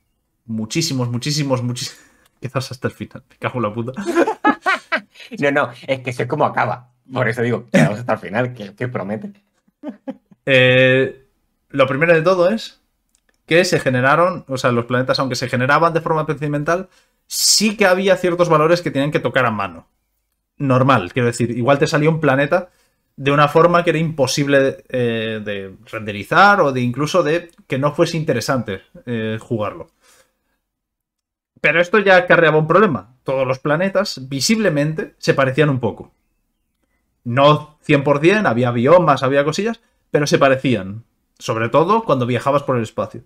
muchísimos, muchísimos, muchísimos... Quizás hasta el final, me cago en la puta. no, no, es que sé cómo acaba. Por eso digo, quedamos hasta el final, ¿qué promete. Eh, lo primero de todo es que se generaron, o sea, los planetas, aunque se generaban de forma procedimental, sí que había ciertos valores que tenían que tocar a mano. Normal, quiero decir, igual te salía un planeta de una forma que era imposible eh, de renderizar o de incluso de que no fuese interesante eh, jugarlo. Pero esto ya acarreaba un problema. Todos los planetas visiblemente se parecían un poco. No 100%, había biomas, había cosillas, pero se parecían. Sobre todo cuando viajabas por el espacio.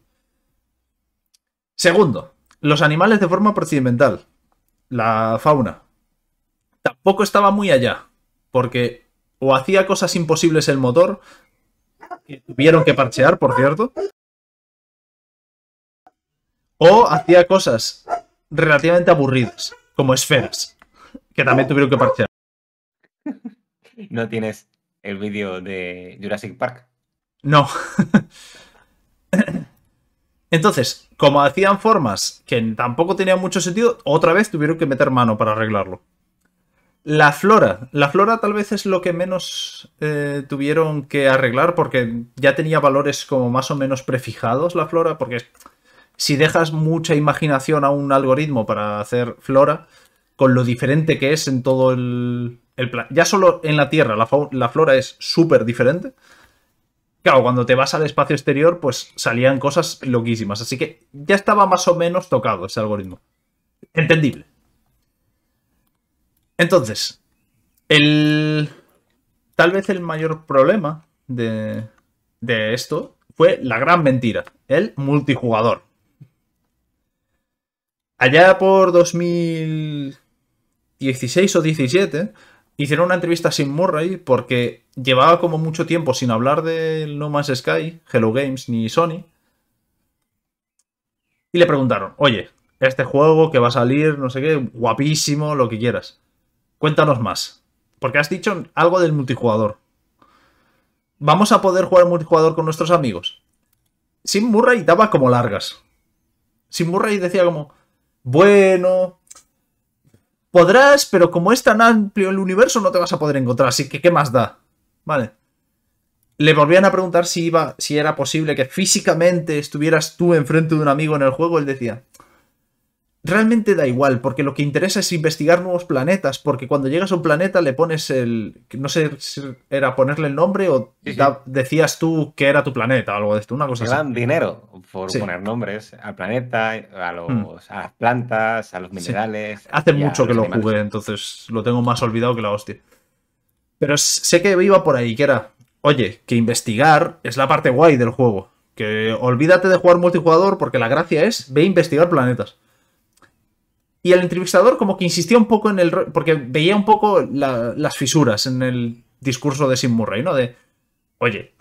Segundo, los animales de forma procedimental. La fauna. Tampoco estaba muy allá, porque o hacía cosas imposibles el motor, que tuvieron que parchear, por cierto, o hacía cosas relativamente aburridas, como esferas, que también tuvieron que parchear. no tienes el vídeo de Jurassic Park. No. Entonces, como hacían formas que tampoco tenían mucho sentido, otra vez tuvieron que meter mano para arreglarlo. La flora. La flora tal vez es lo que menos eh, tuvieron que arreglar porque ya tenía valores como más o menos prefijados la flora, porque si dejas mucha imaginación a un algoritmo para hacer flora, con lo diferente que es en todo el, plan. Ya solo en la Tierra la, la flora es súper diferente. Claro, cuando te vas al espacio exterior, pues salían cosas loquísimas. Así que ya estaba más o menos tocado ese algoritmo. Entendible. Entonces, el... Tal vez el mayor problema de, de esto fue la gran mentira, el multijugador. Allá por 2000... 16 o 17 hicieron una entrevista sin Murray porque llevaba como mucho tiempo sin hablar de No más Sky, Hello Games ni Sony. Y le preguntaron, oye, este juego que va a salir, no sé qué, guapísimo, lo que quieras. Cuéntanos más. Porque has dicho algo del multijugador. ¿Vamos a poder jugar multijugador con nuestros amigos? Sin Murray daba como largas. Sin Murray decía como, bueno, Podrás, pero como es tan amplio el universo, no te vas a poder encontrar, así que ¿qué más da? Vale. Le volvían a preguntar si, iba, si era posible que físicamente estuvieras tú enfrente de un amigo en el juego, él decía, realmente da igual, porque lo que interesa es investigar nuevos planetas, porque cuando llegas a un planeta le pones el... no sé si era ponerle el nombre o decías tú que era tu planeta o algo de esto, una cosa Llevan dan dinero por poner nombres al planeta, a, los, mm. a las plantas, a los minerales. Hace mucho que lo jugué, entonces lo tengo más olvidado que la hostia. Pero sé que iba por ahí, que era, oye, que investigar es la parte guay del juego. Que olvídate de jugar multijugador porque la gracia es ve a investigar planetas. Y el entrevistador como que insistía un poco en el... porque veía un poco las fisuras en el discurso de Sim Murray, ¿no? De, oye,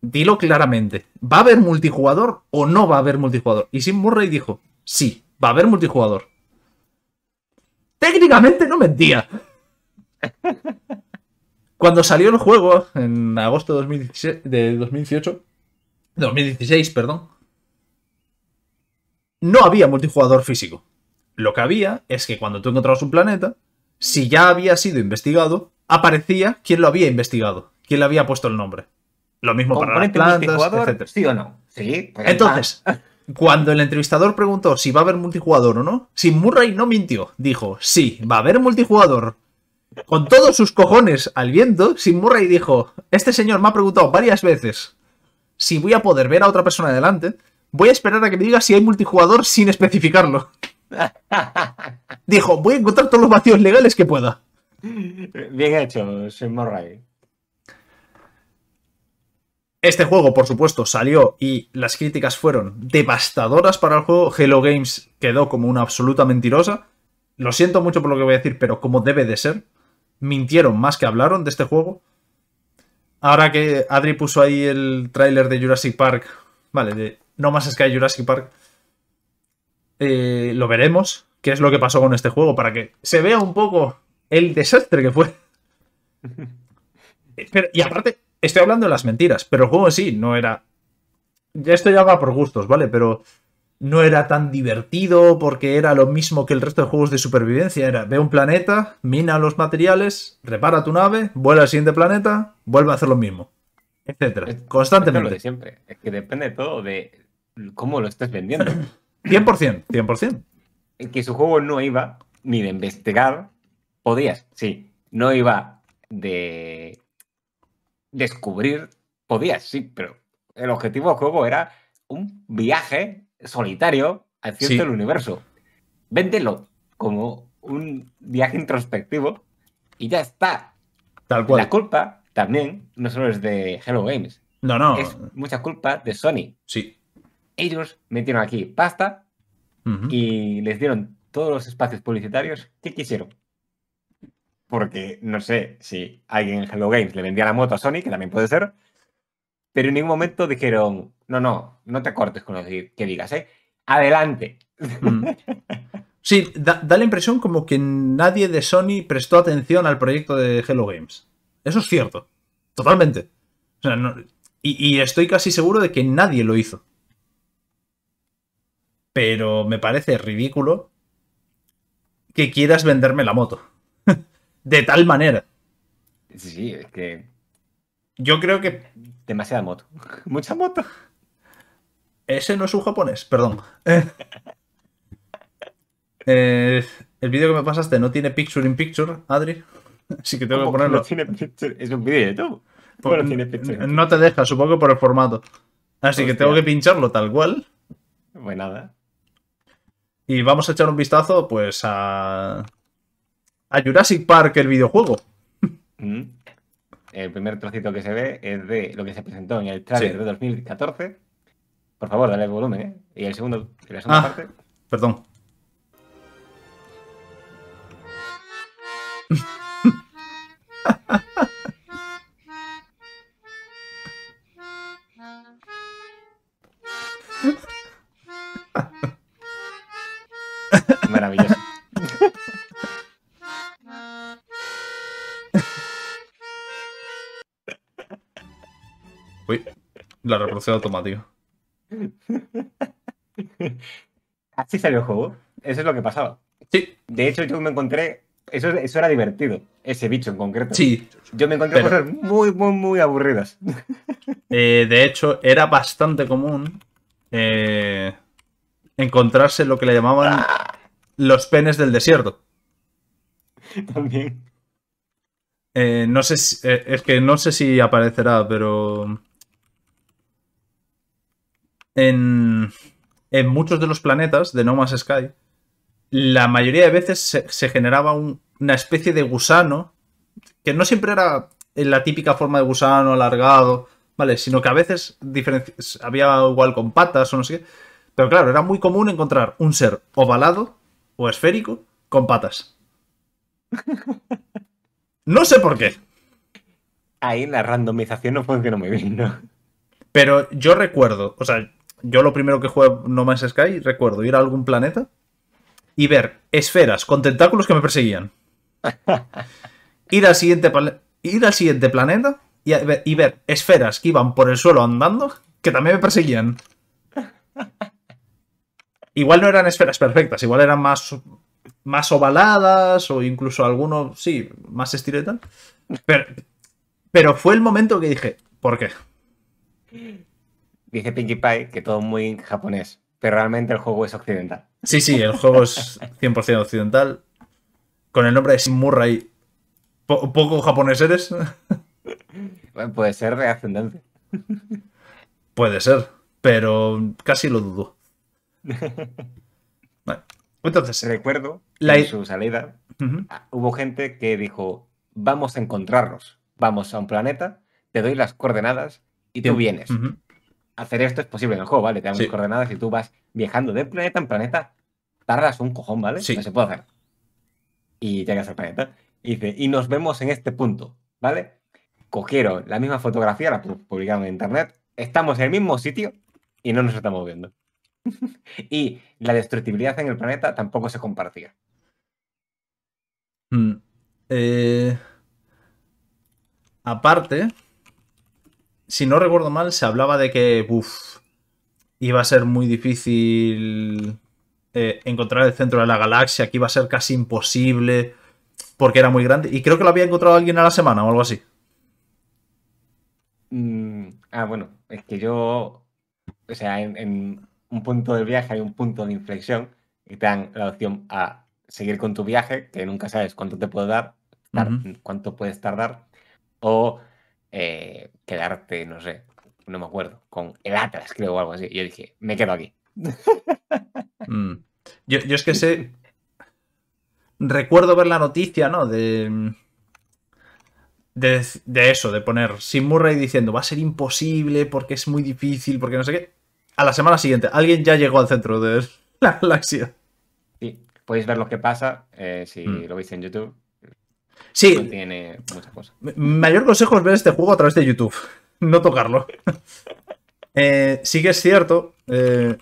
dilo claramente, ¿va a haber multijugador o no va a haber multijugador? Y Sim Murray dijo, sí, va a haber multijugador. Técnicamente no mentía. Cuando salió el juego, en agosto de de 2018 2016, perdón, no había multijugador físico. Lo que había es que cuando tú encontrabas un planeta, si ya había sido investigado, aparecía quién lo había investigado, quién le había puesto el nombre. Lo mismo para las plantas, etc. ¿Sí o no? Sí. Pues Entonces, cuando el entrevistador preguntó si va a haber multijugador o no, si Murray no mintió, dijo, sí, va a haber multijugador. Con todos sus cojones al viento, Sin Murray dijo, este señor me ha preguntado varias veces si voy a poder ver a otra persona adelante, voy a esperar a que me diga si hay multijugador sin especificarlo. Dijo, voy a encontrar todos los vacíos legales que pueda. Bien hecho, Sin Murray. Este juego, por supuesto, salió y las críticas fueron devastadoras para el juego. Hello Games quedó como una absoluta mentirosa. Lo siento mucho por lo que voy a decir, pero como debe de ser, mintieron más que hablaron de este juego. Ahora que Adri puso ahí el tráiler de Jurassic Park, vale, de No más Sky Jurassic Park, eh, lo veremos, qué es lo que pasó con este juego, para que se vea un poco el desastre que fue. y aparte, estoy hablando de las mentiras, pero el juego en sí no era... Esto ya va por gustos, ¿vale? Pero no era tan divertido porque era lo mismo que el resto de juegos de supervivencia. Era, ve un planeta, mina los materiales, repara tu nave, vuela al siguiente planeta, vuelve a hacer lo mismo. Etcétera. Constantemente. de siempre. Es que depende todo de cómo lo estés vendiendo. 100%, 100%. Que su juego no iba ni de investigar, podías, sí, no iba de descubrir, podías, sí, pero el objetivo del juego era un viaje solitario al cielo del universo. Véndelo como un viaje introspectivo y ya está. Tal cual. La culpa también no solo es de Hello Games. No, no. Es mucha culpa de Sony. Sí ellos metieron aquí pasta y les dieron todos los espacios publicitarios que quisieron. Porque no sé si alguien en Hello Games le vendía la moto a Sony, que también puede ser, pero en ningún momento dijeron, no, no, no te cortes con lo que digas, ¿eh? Adelante. Mm. Sí, da, la impresión como que nadie de Sony prestó atención al proyecto de Hello Games. Eso es cierto, totalmente. y, estoy casi seguro de que nadie lo hizo pero me parece ridículo que quieras venderme la moto. de tal manera. Sí, es que... Yo creo que... Demasiada moto. Mucha moto. Ese no es un japonés, perdón. Eh. Eh, el vídeo que me pasaste no tiene picture in picture, Adri. Así que tengo que ponerlo. No picture? Es un vídeo de YouTube. Pues no te deja, supongo por el formato. Así que tengo que pincharlo tal cual. Pues nada. Y vamos a echar un vistazo, pues, a, Jurassic Park, el videojuego. Mm. El primer trocito que se ve es de lo que se presentó en el trailer de 2014. Por favor, dale volumen, ¿eh? Y el segundo, la segunda ah, parte. Perdón. La reproducción automática. Así salió el juego. Eso es lo que pasaba. Sí. De hecho, yo me encontré. Eso, eso era divertido, ese bicho en concreto. Sí. Yo me encontré cosas muy, muy, muy aburridas. Eh, de hecho, era bastante común eh, encontrarse lo que le llamaban los penes del desierto. También. Eh, no sé es que no sé si aparecerá, pero en, muchos de los planetas de No Man's Sky, la mayoría de veces se, generaba una especie de gusano, que no siempre era en la típica forma de gusano alargado, ¿vale? Sino que a veces había igual con patas o no sé qué. Pero claro, era muy común encontrar un ser ovalado o esférico con patas. No sé por qué. Ahí la randomización no funciona muy bien, ¿no? Pero yo recuerdo, o sea, yo lo primero que jugué No Man's Sky, recuerdo ir a algún planeta y ver esferas con tentáculos que me perseguían. ir, al siguiente ir al siguiente planeta y, ver, esferas que iban por el suelo andando que también me perseguían. Igual no eran esferas perfectas, igual eran más, más ovaladas o incluso algunos, sí, más estiletas. Pero, pero fue el momento que dije, ¿por qué? dice Pinkie Pie que todo muy japonés, pero realmente el juego es occidental. Sí, sí, el juego es 100% occidental. Con el nombre de Simurray, ¿poco japonés eres? puede ser de ascendencia. Puede ser, pero casi lo dudo. entonces, recuerdo la... en su salida ah, hubo gente que dijo: Vamos a encontrarnos, vamos a un planeta, te doy las coordenadas y tú vienes hacer esto es posible en el juego, ¿vale? Te dan coordenadas y tú vas viajando de planeta en planeta, tardas un cojón, ¿vale? Sí. se puede hacer. Y llegas al planeta. Y dice, y nos vemos en este punto, ¿vale? Cogieron la misma fotografía, la publicaron en internet, estamos en el mismo sitio y no nos estamos viendo. y la destructibilidad en el planeta tampoco se compartía. Hmm. Eh... Aparte, si no recuerdo mal, se hablaba de que uff, iba a ser muy difícil eh, encontrar el centro de la galaxia, que iba a ser casi imposible porque era muy grande. Y creo que lo había encontrado alguien a la semana o algo así. Mm, ah, bueno, es que yo, o sea, en, un punto del viaje hay un punto de inflexión y te dan la opción a seguir con tu viaje, que nunca sabes cuánto te puede dar, cuánto puedes tardar, o eh, quedarte, no sé, no me acuerdo, con el Atlas, creo, o algo así. Y yo dije, me quedo aquí. Mm. Yo, es que sé. Recuerdo ver la noticia, ¿no? De, de, eso, de poner Sin Murray diciendo va a ser imposible porque es muy difícil, porque no sé qué. A la semana siguiente, alguien ya llegó al centro de la galaxia. Sí, podéis ver lo que pasa eh, si mm. lo veis en YouTube. Sí. Pues mayor consejo es ver este juego a través de YouTube. No tocarlo. Eh, sí que es cierto. Eh,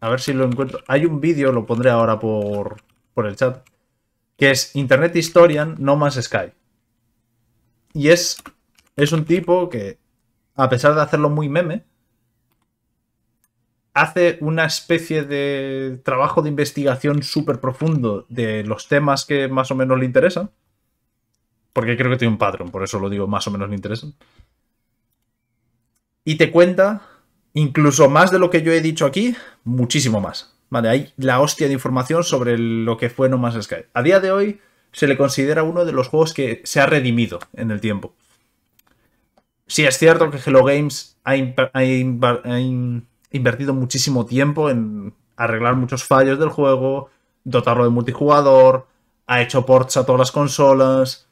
a ver si lo encuentro. Hay un vídeo, lo pondré ahora por, el chat. Que es Internet Historian No más Sky. Y es, es un tipo que, a pesar de hacerlo muy meme, hace una especie de trabajo de investigación súper profundo de los temas que más o menos le interesan. Porque creo que tiene un patrón, por eso lo digo más o menos me interesa. Y te cuenta incluso más de lo que yo he dicho aquí, muchísimo más. Vale, hay la hostia de información sobre lo que fue No Man's Sky. A día de hoy se le considera uno de los juegos que se ha redimido en el tiempo. Sí, es cierto que Hello Games ha invertido muchísimo tiempo en arreglar muchos fallos del juego, dotarlo de multijugador, ha hecho ports a todas las consolas,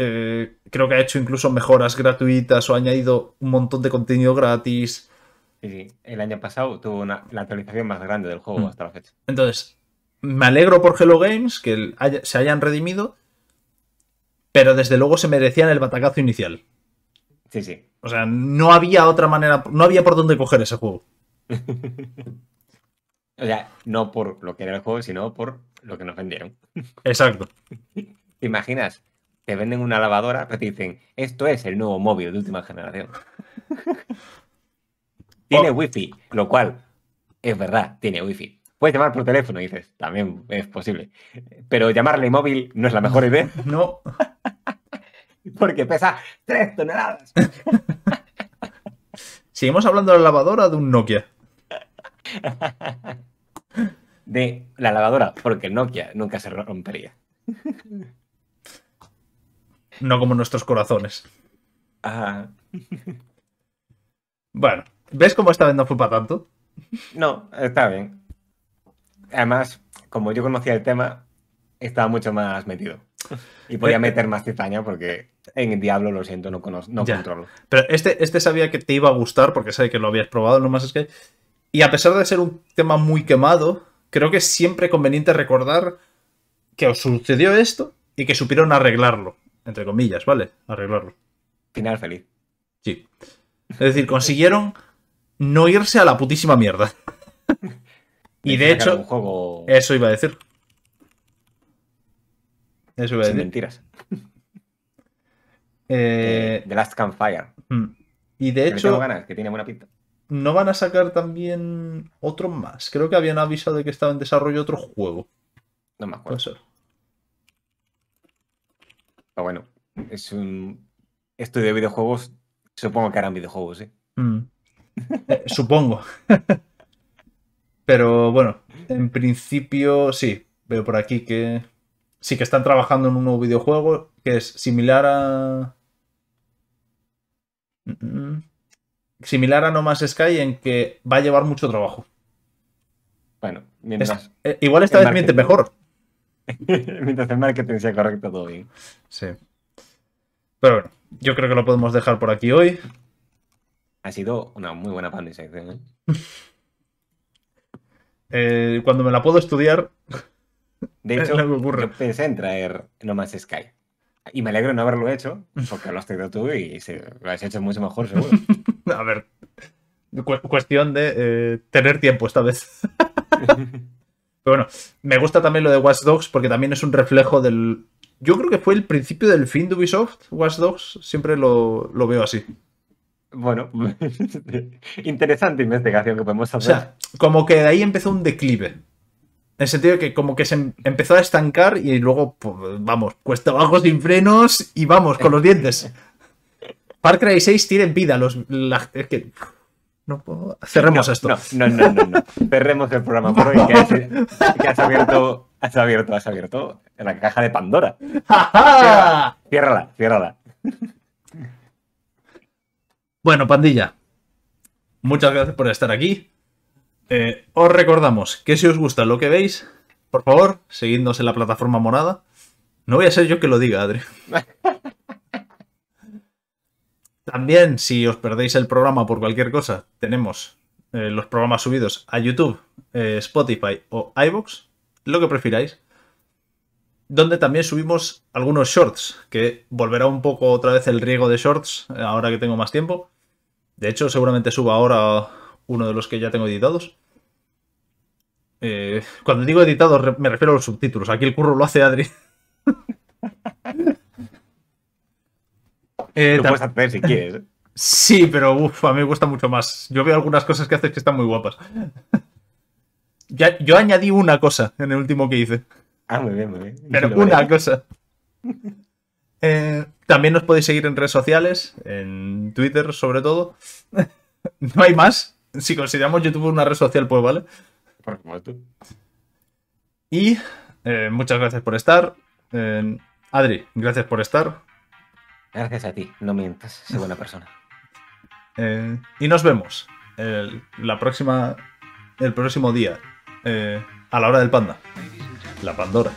eh, creo que ha hecho incluso mejoras gratuitas o ha añadido un montón de contenido gratis. Sí, sí. El año pasado tuvo la actualización más grande del juego mm. hasta la fecha. Entonces, me alegro por Hello Games que se hayan redimido, pero desde luego se merecían el batacazo inicial. Sí, sí. O sea, no había otra manera, no había por dónde coger ese juego. o sea, no por lo que era el juego, sino por lo que nos vendieron. Exacto. ¿Te imaginas te venden una lavadora, pero te dicen, esto es el nuevo móvil de última generación. tiene oh. wifi, lo cual es verdad, tiene wifi. Puedes llamar por teléfono, dices, también es posible. Pero llamarle móvil no es la mejor idea. No. Porque pesa tres toneladas. Seguimos hablando de la lavadora de un Nokia. De la lavadora, porque Nokia nunca se rompería. No como nuestros corazones. Bueno, ¿ves cómo esta vez no fue para tanto? No, está bien. Además, como yo conocía el tema, estaba mucho más metido. Y podía eh, eh. meter más cizaña porque en el Diablo, lo siento, no, conozco, no controlo. Pero este, este sabía que te iba a gustar porque sabe que lo habías probado, lo más es que... Y a pesar de ser un tema muy quemado, creo que es siempre conveniente recordar que os sucedió esto y que supieron arreglarlo entre comillas, ¿vale? Arreglarlo. Final feliz. Sí. Es decir, consiguieron no irse a la putísima mierda. y de hecho, eso iba a decir. Eso iba a decir. mentiras. The eh, Last Campfire. Mm. Y de hecho. que tiene buena pinta. No van a sacar también otro más. Creo que habían avisado de que estaba en desarrollo otro juego. No me acuerdo. Ah, bueno, es un. estudio de videojuegos, supongo que harán videojuegos, ¿eh? mm. ¿sí? Eh, supongo. Pero bueno, en principio sí, veo por aquí que sí que están trabajando en un nuevo videojuego que es similar a... Similar a No Más Sky en que va a llevar mucho trabajo. Bueno, eh, igual esta vez miente mejor. Mientras el marketing sea correcto, todo bien. Sí. Pero bueno, yo creo que lo podemos dejar por aquí hoy. Ha sido una muy buena pan ¿eh? Eh, cuando me la puedo estudiar. De hecho, yo pensé en traer No más Sky. Y me alegro de no haberlo hecho, porque lo has traído tú y lo has hecho mucho mejor, seguro. A ver, cuestión de eh, tener tiempo esta vez bueno, me gusta también lo de Watch Dogs porque también es un reflejo del... Yo creo que fue el principio del fin de Ubisoft, Watch Dogs, siempre lo, veo así. Bueno, interesante investigación que podemos hacer. O sea, como que de ahí empezó un declive. En el sentido de que como que se empezó a estancar y luego, pues, vamos, cuesta abajo sin frenos y vamos, con los dientes. Far Cry 6 tiene vida. Los, es que Cerremos esto. No, no, no, no, Cerremos el programa por hoy, que has, que has, abierto, has abierto, en la caja de Pandora. Ciérrala, ciérrala, ciérrala. Bueno, pandilla, muchas gracias por estar aquí. Eh, os recordamos que si os gusta lo que veis, por favor, seguidnos en la plataforma morada. No voy a ser yo que lo diga, Adri. También, si os perdéis el programa por cualquier cosa, tenemos eh, los programas subidos a YouTube, eh, Spotify o iBox, lo que prefiráis. Donde también subimos algunos shorts, que volverá un poco otra vez el riego de shorts eh, ahora que tengo más tiempo. De hecho, seguramente suba ahora uno de los que ya tengo editados. cuando digo editados me refiero a los subtítulos. Aquí el curro lo hace Adri. Eh, puedes hacer si quieres. ¿eh? Sí, pero a mí me gusta mucho más. Yo veo algunas cosas que haces que están muy guapas. yo añadí una cosa en el último que hice. Ah, muy bien, muy bien. Pero una cosa. Eh, también nos podéis seguir en redes sociales, en Twitter sobre todo. no hay más. Si consideramos YouTube una red social, pues vale. Y eh, muchas gracias por estar. Adri, gracias por estar. Gracias a ti, no mientas, soy buena persona. Eh, y nos vemos el, la próxima, el próximo día eh, a la hora del panda. La Pandora.